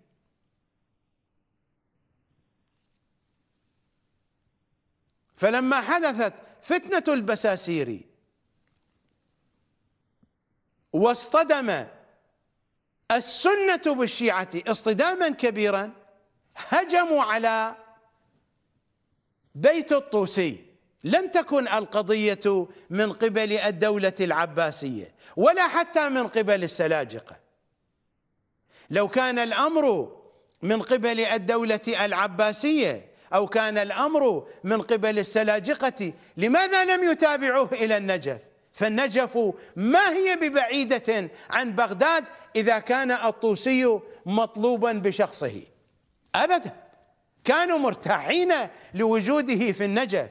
فلما حدثت فتنة البساسيري واصطدم السنة بالشيعة اصطداما كبيرا هجموا على بيت الطوسي لم تكن القضية من قبل الدولة العباسية ولا حتى من قبل السلاجقة لو كان الأمر من قبل الدولة العباسية أو كان الأمر من قبل السلاجقة لماذا لم يتابعوه إلى النجف فالنجف ما هي ببعيدة عن بغداد إذا كان الطوسي مطلوبا بشخصه أبدا كانوا مرتاحين لوجوده في النجف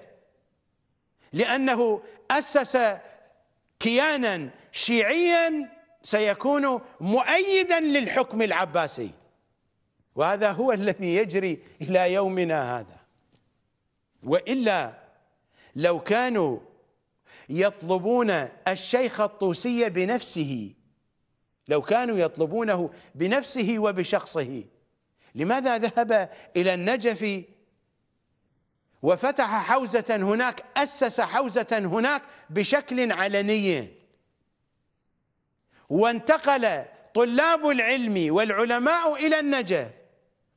لأنه أسس كيانا شيعيا سيكون مؤيدا للحكم العباسي وهذا هو الذي يجري إلى يومنا هذا وإلا لو كانوا يطلبون الشيخ الطوسي بنفسه لو كانوا يطلبونه بنفسه وبشخصه لماذا ذهب إلى النجف وفتح حوزة هناك أسس حوزة هناك بشكل علني وانتقل طلاب العلم والعلماء إلى النجف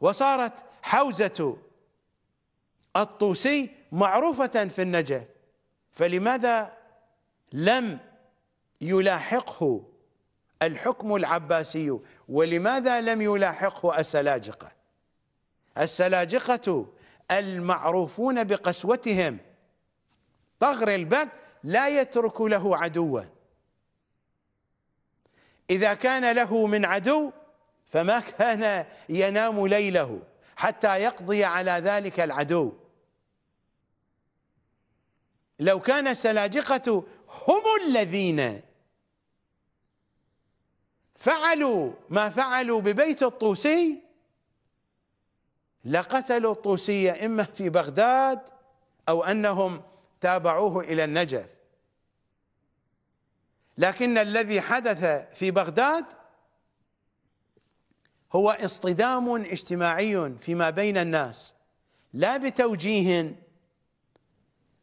وصارت حوزة الطوسي معروفة في النجف فلماذا لم يلاحقه الحكم العباسي ولماذا لم يلاحقه السلاجقة السلاجقة المعروفون بقسوتهم طغر البك لا يترك له عدوا إذا كان له من عدو فما كان ينام ليله حتى يقضي على ذلك العدو لو كان السلاجقة هم الذين فعلوا ما فعلوا ببيت الطوسي لقتلوا الطوسي إما في بغداد أو أنهم تابعوه إلى النجف لكن الذي حدث في بغداد هو اصطدام اجتماعي فيما بين الناس لا بتوجيه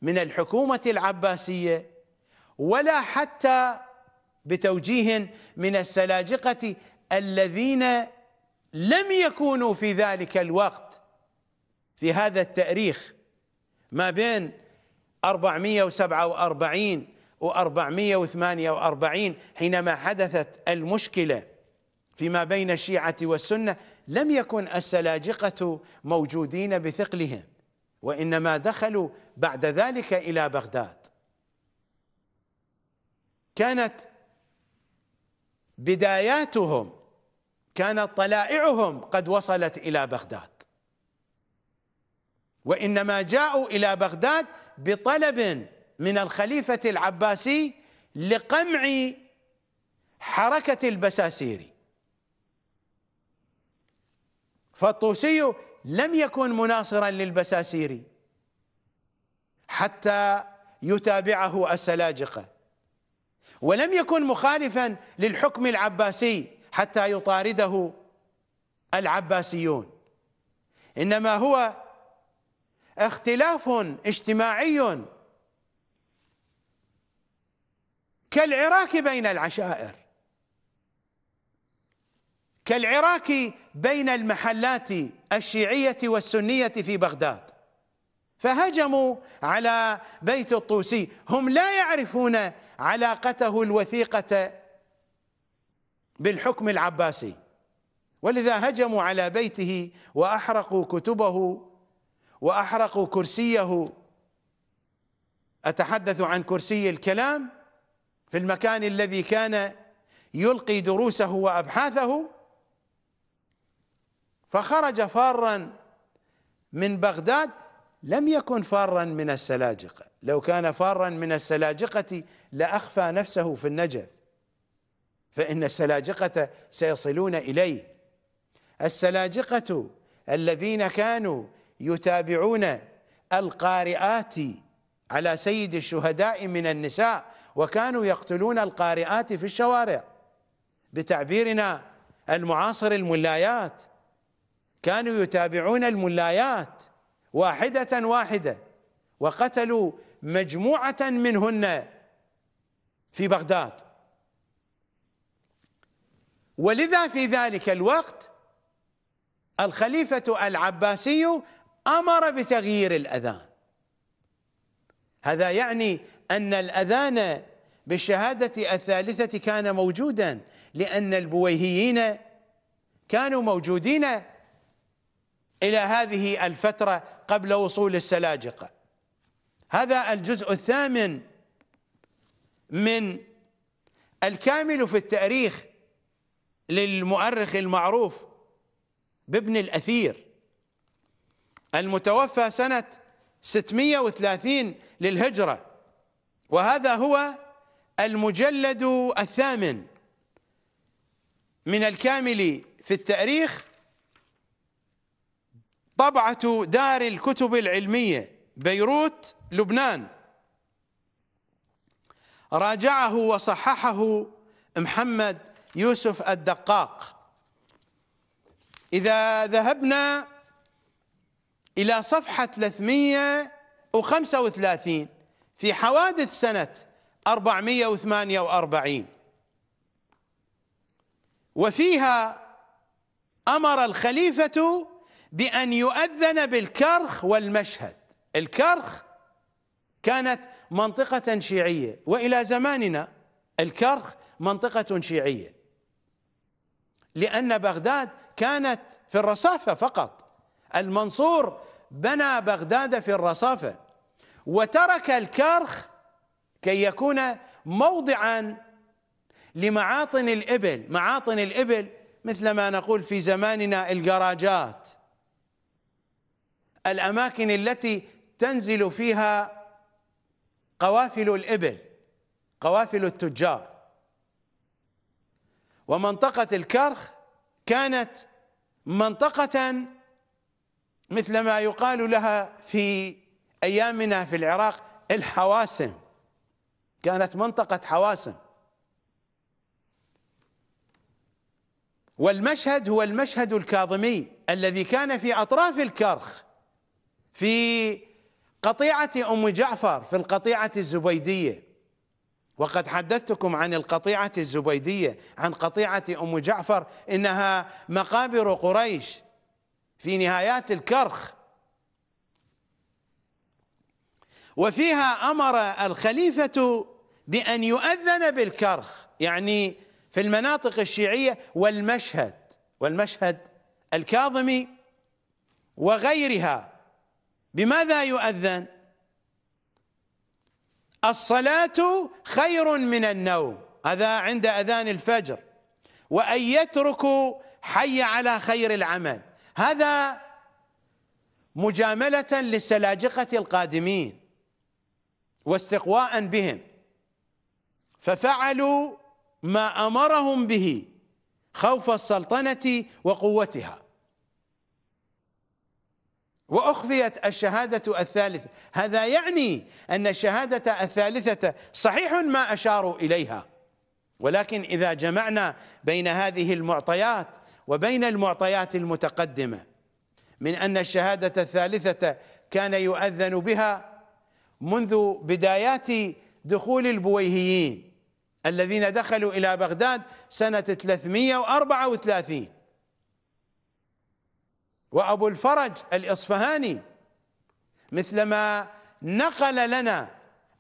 من الحكومة العباسية ولا حتى بتوجيه من السلاجقة الذين لم يكونوا في ذلك الوقت في هذا التاريخ ما بين 447 و 448 حينما حدثت المشكله فيما بين الشيعة والسنة لم يكن السلاجقة موجودين بثقلهم وإنما دخلوا بعد ذلك إلى بغداد كانت بداياتهم كانت طلائعهم قد وصلت إلى بغداد وإنما جاءوا إلى بغداد بطلب من الخليفة العباسي لقمع حركة البساسيري فالطوسي لم يكن مناصرا للبساسيري حتى يتابعه السلاجقة ولم يكن مخالفا للحكم العباسي حتى يطارده العباسيون إنما هو اختلاف اجتماعي كالعراك بين العشائر كالعراك بين المحلات الشيعية والسنية في بغداد فهجموا على بيت الطوسي هم لا يعرفون علاقته الوثيقة بالحكم العباسي ولذا هجموا على بيته وأحرقوا كتبه وأحرقوا كرسيه أتحدث عن كرسي الكلام في المكان الذي كان يلقي دروسه وأبحاثه فخرج فارا من بغداد لم يكن فارا من السلاجقة لو كان فارا من السلاجقة لأخفى نفسه في النجف فإن السلاجقة سيصلون إليه السلاجقة الذين كانوا يتابعون القارئات على سيد الشهداء من النساء وكانوا يقتلون القارئات في الشوارع بتعبيرنا المعاصر الملايات كانوا يتابعون الملايات واحدة واحدة وقتلوا مجموعة منهن في بغداد ولذا في ذلك الوقت الخليفة العباسي أمر بتغيير الأذان هذا يعني أن الأذان بالشهادة الثالثة كان موجودا لأن البويهيين كانوا موجودين إلى هذه الفترة قبل وصول السلاجقة هذا الجزء الثامن من الكامل في التاريخ للمؤرخ المعروف بابن الأثير المتوفى سنة 630 للهجرة وهذا هو المجلد الثامن من الكامل في التاريخ طبعة دار الكتب العلمية بيروت لبنان راجعه وصححه محمد يوسف الدقاق إذا ذهبنا إلى صفحة 335 في حوادث سنة 448 وفيها أمر الخليفة بأن يؤذن بالكرخ والمشهد الكرخ كانت منطقة شيعية وإلى زماننا الكرخ منطقة شيعية لأن بغداد كانت في الرصافة فقط المنصور بنى بغداد في الرصافة وترك الكرخ كي يكون موضعا لمعاطن الإبل معاطن الإبل مثل ما نقول في زماننا الجراجات الأماكن التي تنزل فيها قوافل الإبل قوافل التجار ومنطقة الكرخ كانت منطقة مثل ما يقال لها في أيامنا في العراق الحواسم كانت منطقة حواسم والمشهد هو المشهد الكاظمي الذي كان في أطراف الكرخ في قطيعة أم جعفر في القطيعة الزبيدية وقد حدثتكم عن القطيعة الزبيدية عن قطيعة أم جعفر إنها مقابر قريش في نهايات الكرخ وفيها أمر الخليفة بأن يؤذن بالكرخ يعني في المناطق الشيعية والمشهد والمشهد الكاظمي وغيرها بماذا يؤذن الصلاة خير من النوم هذا عند أذان الفجر وأن يتركوا حي على خير العمل هذا مجاملة للسلاجقة القادمين واستقواء بهم ففعلوا ما أمرهم به خوف السلطنة وقوتها وأخفيت الشهادة الثالثة هذا يعني أن الشهادة الثالثة صحيح ما أشاروا إليها ولكن إذا جمعنا بين هذه المعطيات وبين المعطيات المتقدمة من أن الشهادة الثالثة كان يؤذن بها منذ بدايات دخول البويهيين الذين دخلوا إلى بغداد سنة 334 وأبو الفرج الإصفهاني مثلما نقل لنا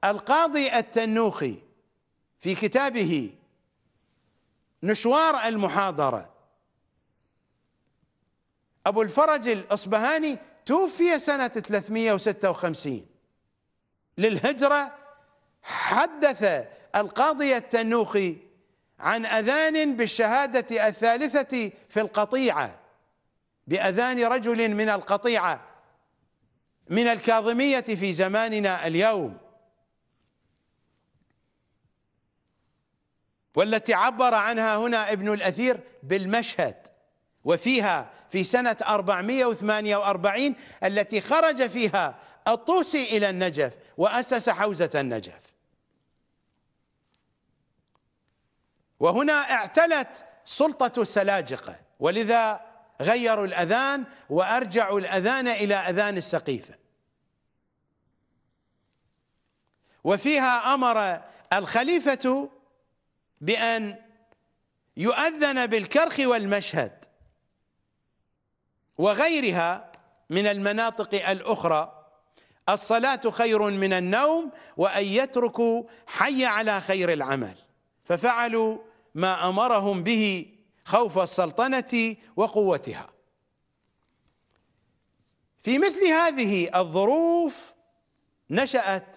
القاضي التنوخي في كتابه نشوار المحاضرة أبو الفرج الإصبهاني توفي سنة 356 للهجرة حدث القاضي التنوخي عن أذان بالشهادة الثالثة في القطيعة بأذان رجل من القطيعة من الكاظمية في زماننا اليوم والتي عبر عنها هنا ابن الأثير بالمشهد وفيها في سنة 448 التي خرج فيها الطوسي إلى النجف وأسس حوزة النجف وهنا اعتلت سلطة السلاجقة ولذا غيروا الأذان وأرجعوا الأذان إلى أذان السقيفة وفيها أمر الخليفة بأن يؤذن بالكرخ والمشهد وغيرها من المناطق الأخرى الصلاة خير من النوم وأن يتركوا حي على خير العمل ففعلوا ما أمرهم به خوف السلطنة وقوتها في مثل هذه الظروف نشأت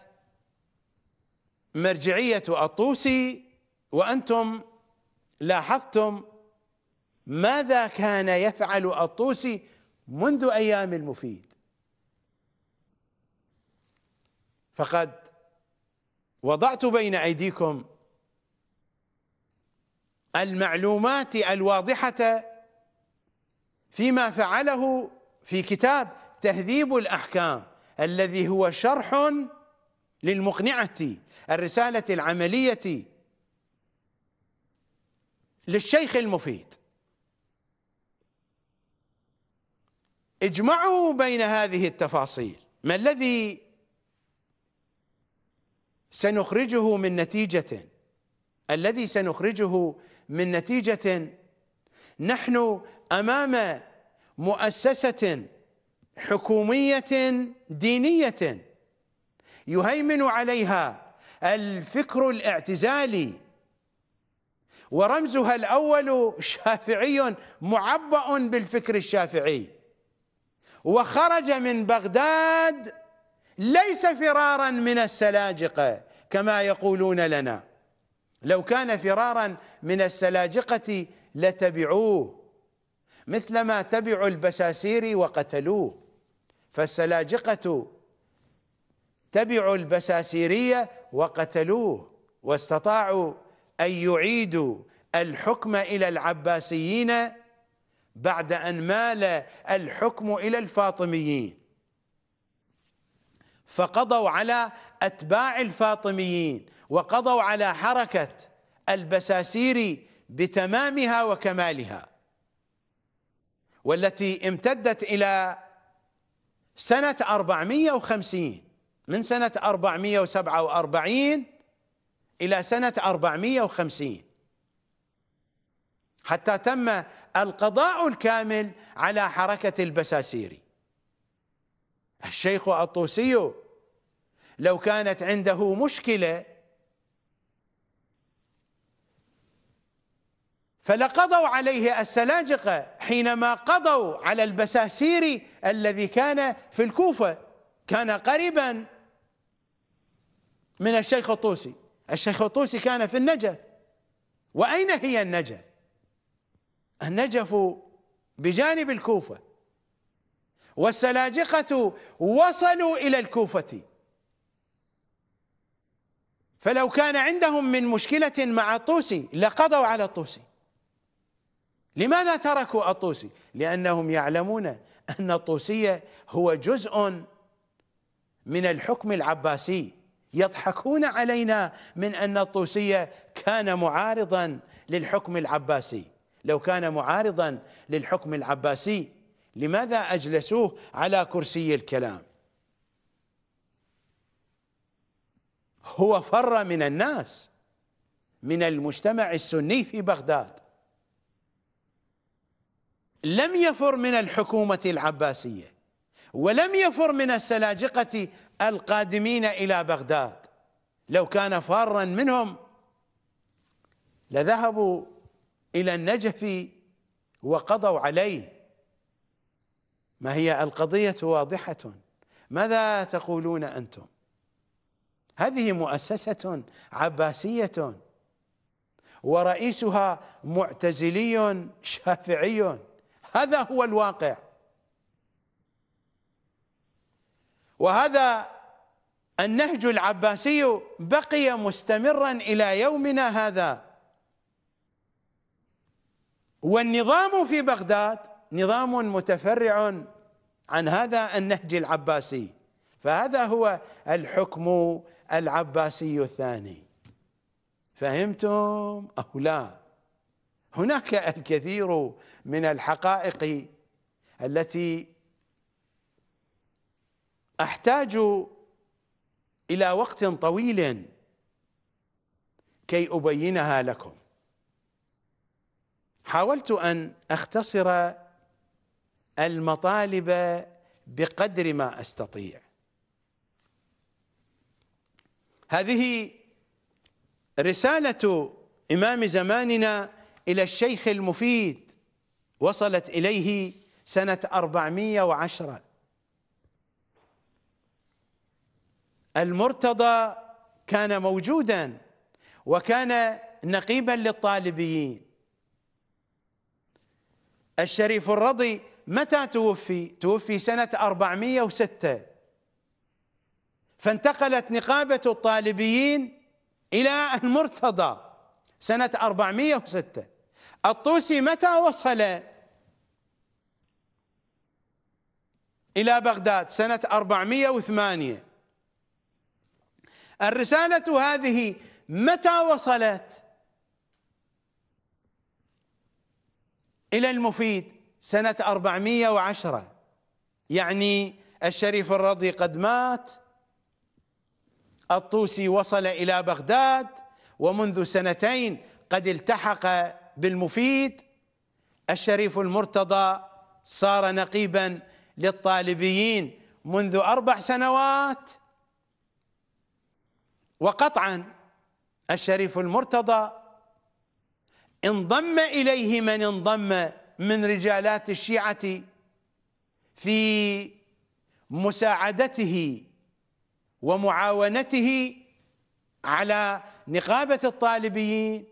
مرجعية الطوسي وأنتم لاحظتم ماذا كان يفعل الطوسي منذ أيام المفيد فقد وضعت بين أيديكم المعلومات الواضحة فيما فعله في كتاب تهذيب الأحكام الذي هو شرح للمقنعة الرسالة العملية للشيخ المفيد اجمعوا بين هذه التفاصيل ما الذي سنخرجه من نتيجة الذي سنخرجه من نتيجة نحن أمام مؤسسة حكومية دينية يهيمن عليها الفكر الاعتزالي ورمزها الأول شافعي معبأ بالفكر الشافعي وخرج من بغداد ليس فرارا من السلاجقة كما يقولون لنا لو كان فرارا من السلاجقة لتبعوه مثلما تبعوا البساسير وقتلوه فالسلاجقة تبعوا البساسيرية وقتلوه واستطاعوا أن يعيدوا الحكم إلى العباسيين بعد أن مال الحكم إلى الفاطميين فقضوا على أتباع الفاطميين وقضوا على حركة البساسير بتمامها وكمالها والتي امتدت إلى سنة 450 من سنة 447 إلى سنة 450 حتى تم القضاء الكامل على حركة البساسيري الشيخ الطوسي لو كانت عنده مشكلة فلقضوا عليه السلاجقة حينما قضوا على البساسيري الذي كان في الكوفة كان قريبا من الشيخ الطوسي الشيخ الطوسي كان في النجف وأين هي النجف النجف بجانب الكوفة والسلاجقة وصلوا إلى الكوفة فلو كان عندهم من مشكلة مع الطوسي لقضوا على الطوسي لماذا تركوا الطوسي لأنهم يعلمون أن الطوسية هو جزء من الحكم العباسي يضحكون علينا من أن الطوسية كان معارضا للحكم العباسي لو كان معارضا للحكم العباسي لماذا أجلسوه على كرسي الكلام هو فر من الناس من المجتمع السني في بغداد لم يفر من الحكومة العباسية ولم يفر من السلاجقة القادمين إلى بغداد لو كان فارا منهم لذهبوا إلى النجف وقضوا عليه ما هي القضية واضحة ماذا تقولون أنتم هذه مؤسسة عباسية ورئيسها معتزلي شافعي هذا هو الواقع وهذا النهج العباسي بقي مستمرا الى يومنا هذا والنظام في بغداد نظام متفرع عن هذا النهج العباسي فهذا هو الحكم العباسي الثاني فهمتم او لا هناك الكثير من الحقائق التي احتاج الى وقت طويل كي ابينها لكم حاولت ان اختصر المطالب بقدر ما استطيع هذه رساله امام زماننا إلى الشيخ المفيد وصلت إليه سنة 410 المرتضى كان موجودا وكان نقيبا للطالبيين الشريف الرضي متى توفي توفي سنة 406 فانتقلت نقابة الطالبيين إلى المرتضى سنة 406 الطوسي متى وصل إلى بغداد سنة 408 الرسالة هذه متى وصلت إلى المفيد سنة 410 يعني الشريف الرضي قد مات الطوسي وصل إلى بغداد ومنذ سنتين قد التحق بالمفيد الشريف المرتضى صار نقيبا للطالبيين منذ أربع سنوات وقطعا الشريف المرتضى انضم إليه من انضم من رجالات الشيعة في مساعدته ومعاونته على نقابة الطالبيين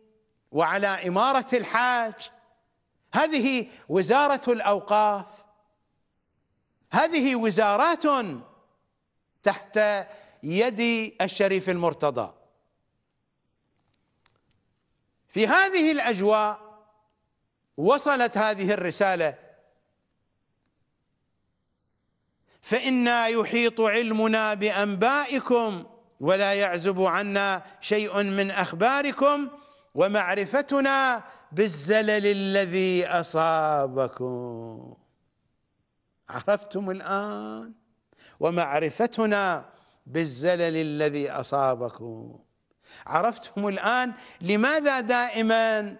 وعلى إمارة الحاج هذه وزارة الأوقاف هذه وزارات تحت يد الشريف المرتضى في هذه الأجواء وصلت هذه الرسالة فإنا يحيط علمنا بأنبائكم ولا يعزب عنا شيء من أخباركم ومعرفتنا بالزلل الذي اصابكم عرفتم الان ومعرفتنا بالزلل الذي اصابكم عرفتم الان لماذا دائما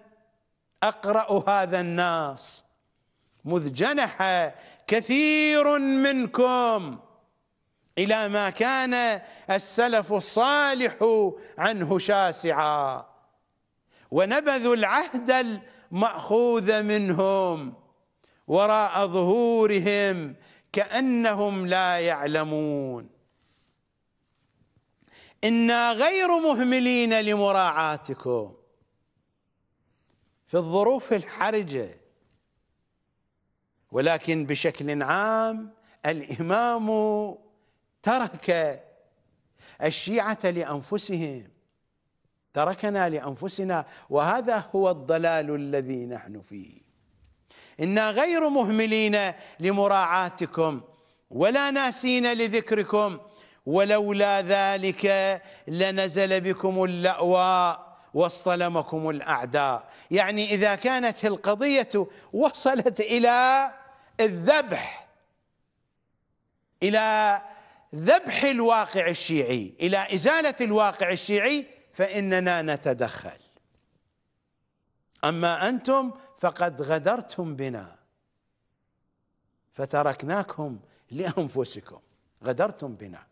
اقرا هذا الناس مذ جنح كثير منكم الى ما كان السلف الصالح عنه شاسعا ونبذوا العهد المأخوذ منهم وراء ظهورهم كأنهم لا يعلمون إنا غير مهملين لمراعاتكم في الظروف الحرجة ولكن بشكل عام الإمام ترك الشيعة لأنفسهم تركنا لانفسنا وهذا هو الضلال الذي نحن فيه انا غير مهملين لمراعاتكم ولا ناسين لذكركم ولولا ذلك لنزل بكم اللأواء واصطلمكم الأعداء يعني إذا كانت القضية وصلت إلى الذبح إلى ذبح الواقع الشيعي إلى إزالة الواقع الشيعي فإننا نتدخل أما أنتم فقد غدرتم بنا فتركناكم لأنفسكم غدرتم بنا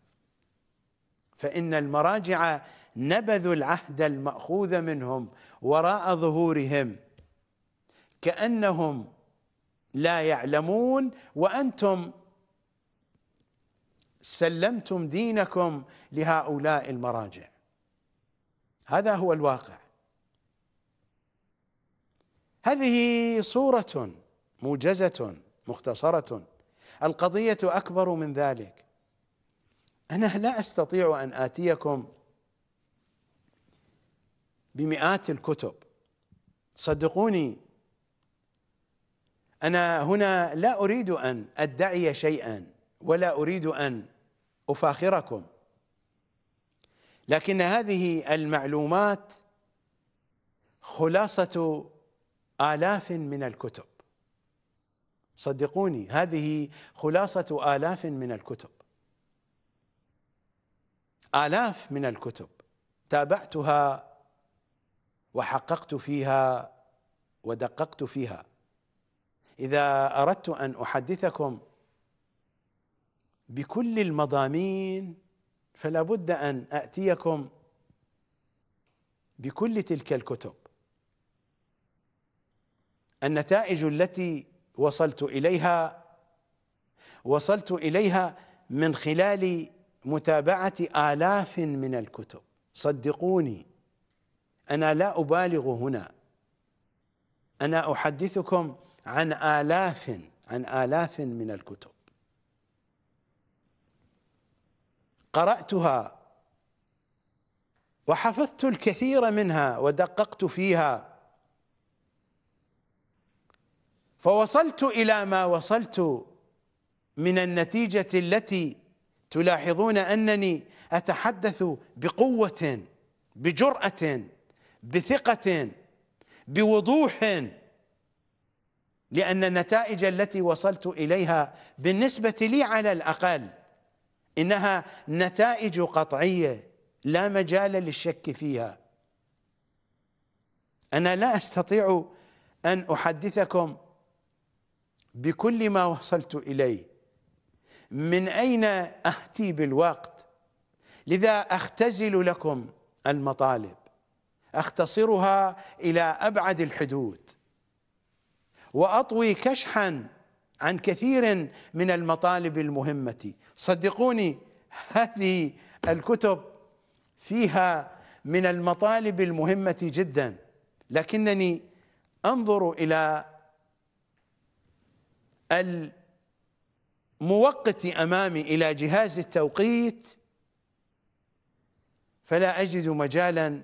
فإن المراجع نبذوا العهد المأخوذ منهم وراء ظهورهم كأنهم لا يعلمون وأنتم سلمتم دينكم لهؤلاء المراجع هذا هو الواقع هذه صورة موجزة مختصرة القضية أكبر من ذلك أنا لا أستطيع أن آتيكم بمئات الكتب صدقوني أنا هنا لا أريد أن أدعي شيئا ولا أريد أن أفاخركم لكن هذه المعلومات خلاصة آلاف من الكتب صدقوني هذه خلاصة آلاف من الكتب آلاف من الكتب تابعتها وحققت فيها ودققت فيها إذا أردت أن أحدثكم بكل المضامين فلا بد ان اتيكم بكل تلك الكتب النتائج التي وصلت اليها وصلت اليها من خلال متابعه الاف من الكتب صدقوني انا لا ابالغ هنا انا احدثكم عن الاف عن الاف من الكتب قرأتها وحفظت الكثير منها ودققت فيها فوصلت إلى ما وصلت من النتيجة التي تلاحظون أنني أتحدث بقوة بجرأة بثقة بوضوح لأن النتائج التي وصلت إليها بالنسبة لي على الأقل انها نتائج قطعيه لا مجال للشك فيها انا لا استطيع ان احدثكم بكل ما وصلت اليه من اين ااتي بالوقت لذا اختزل لكم المطالب اختصرها الى ابعد الحدود واطوي كشحا عن كثير من المطالب المهمة صدقوني هذه الكتب فيها من المطالب المهمة جدا لكنني أنظر إلى الموقت أمامي إلى جهاز التوقيت فلا أجد مجالا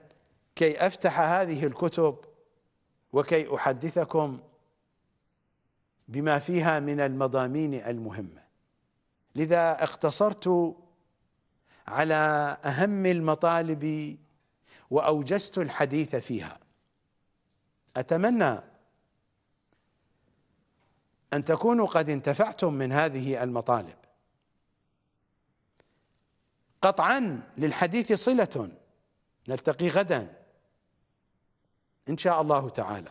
كي أفتح هذه الكتب وكي أحدثكم بما فيها من المضامين المهمه لذا اقتصرت على اهم المطالب واوجزت الحديث فيها اتمنى ان تكونوا قد انتفعتم من هذه المطالب قطعا للحديث صله نلتقي غدا ان شاء الله تعالى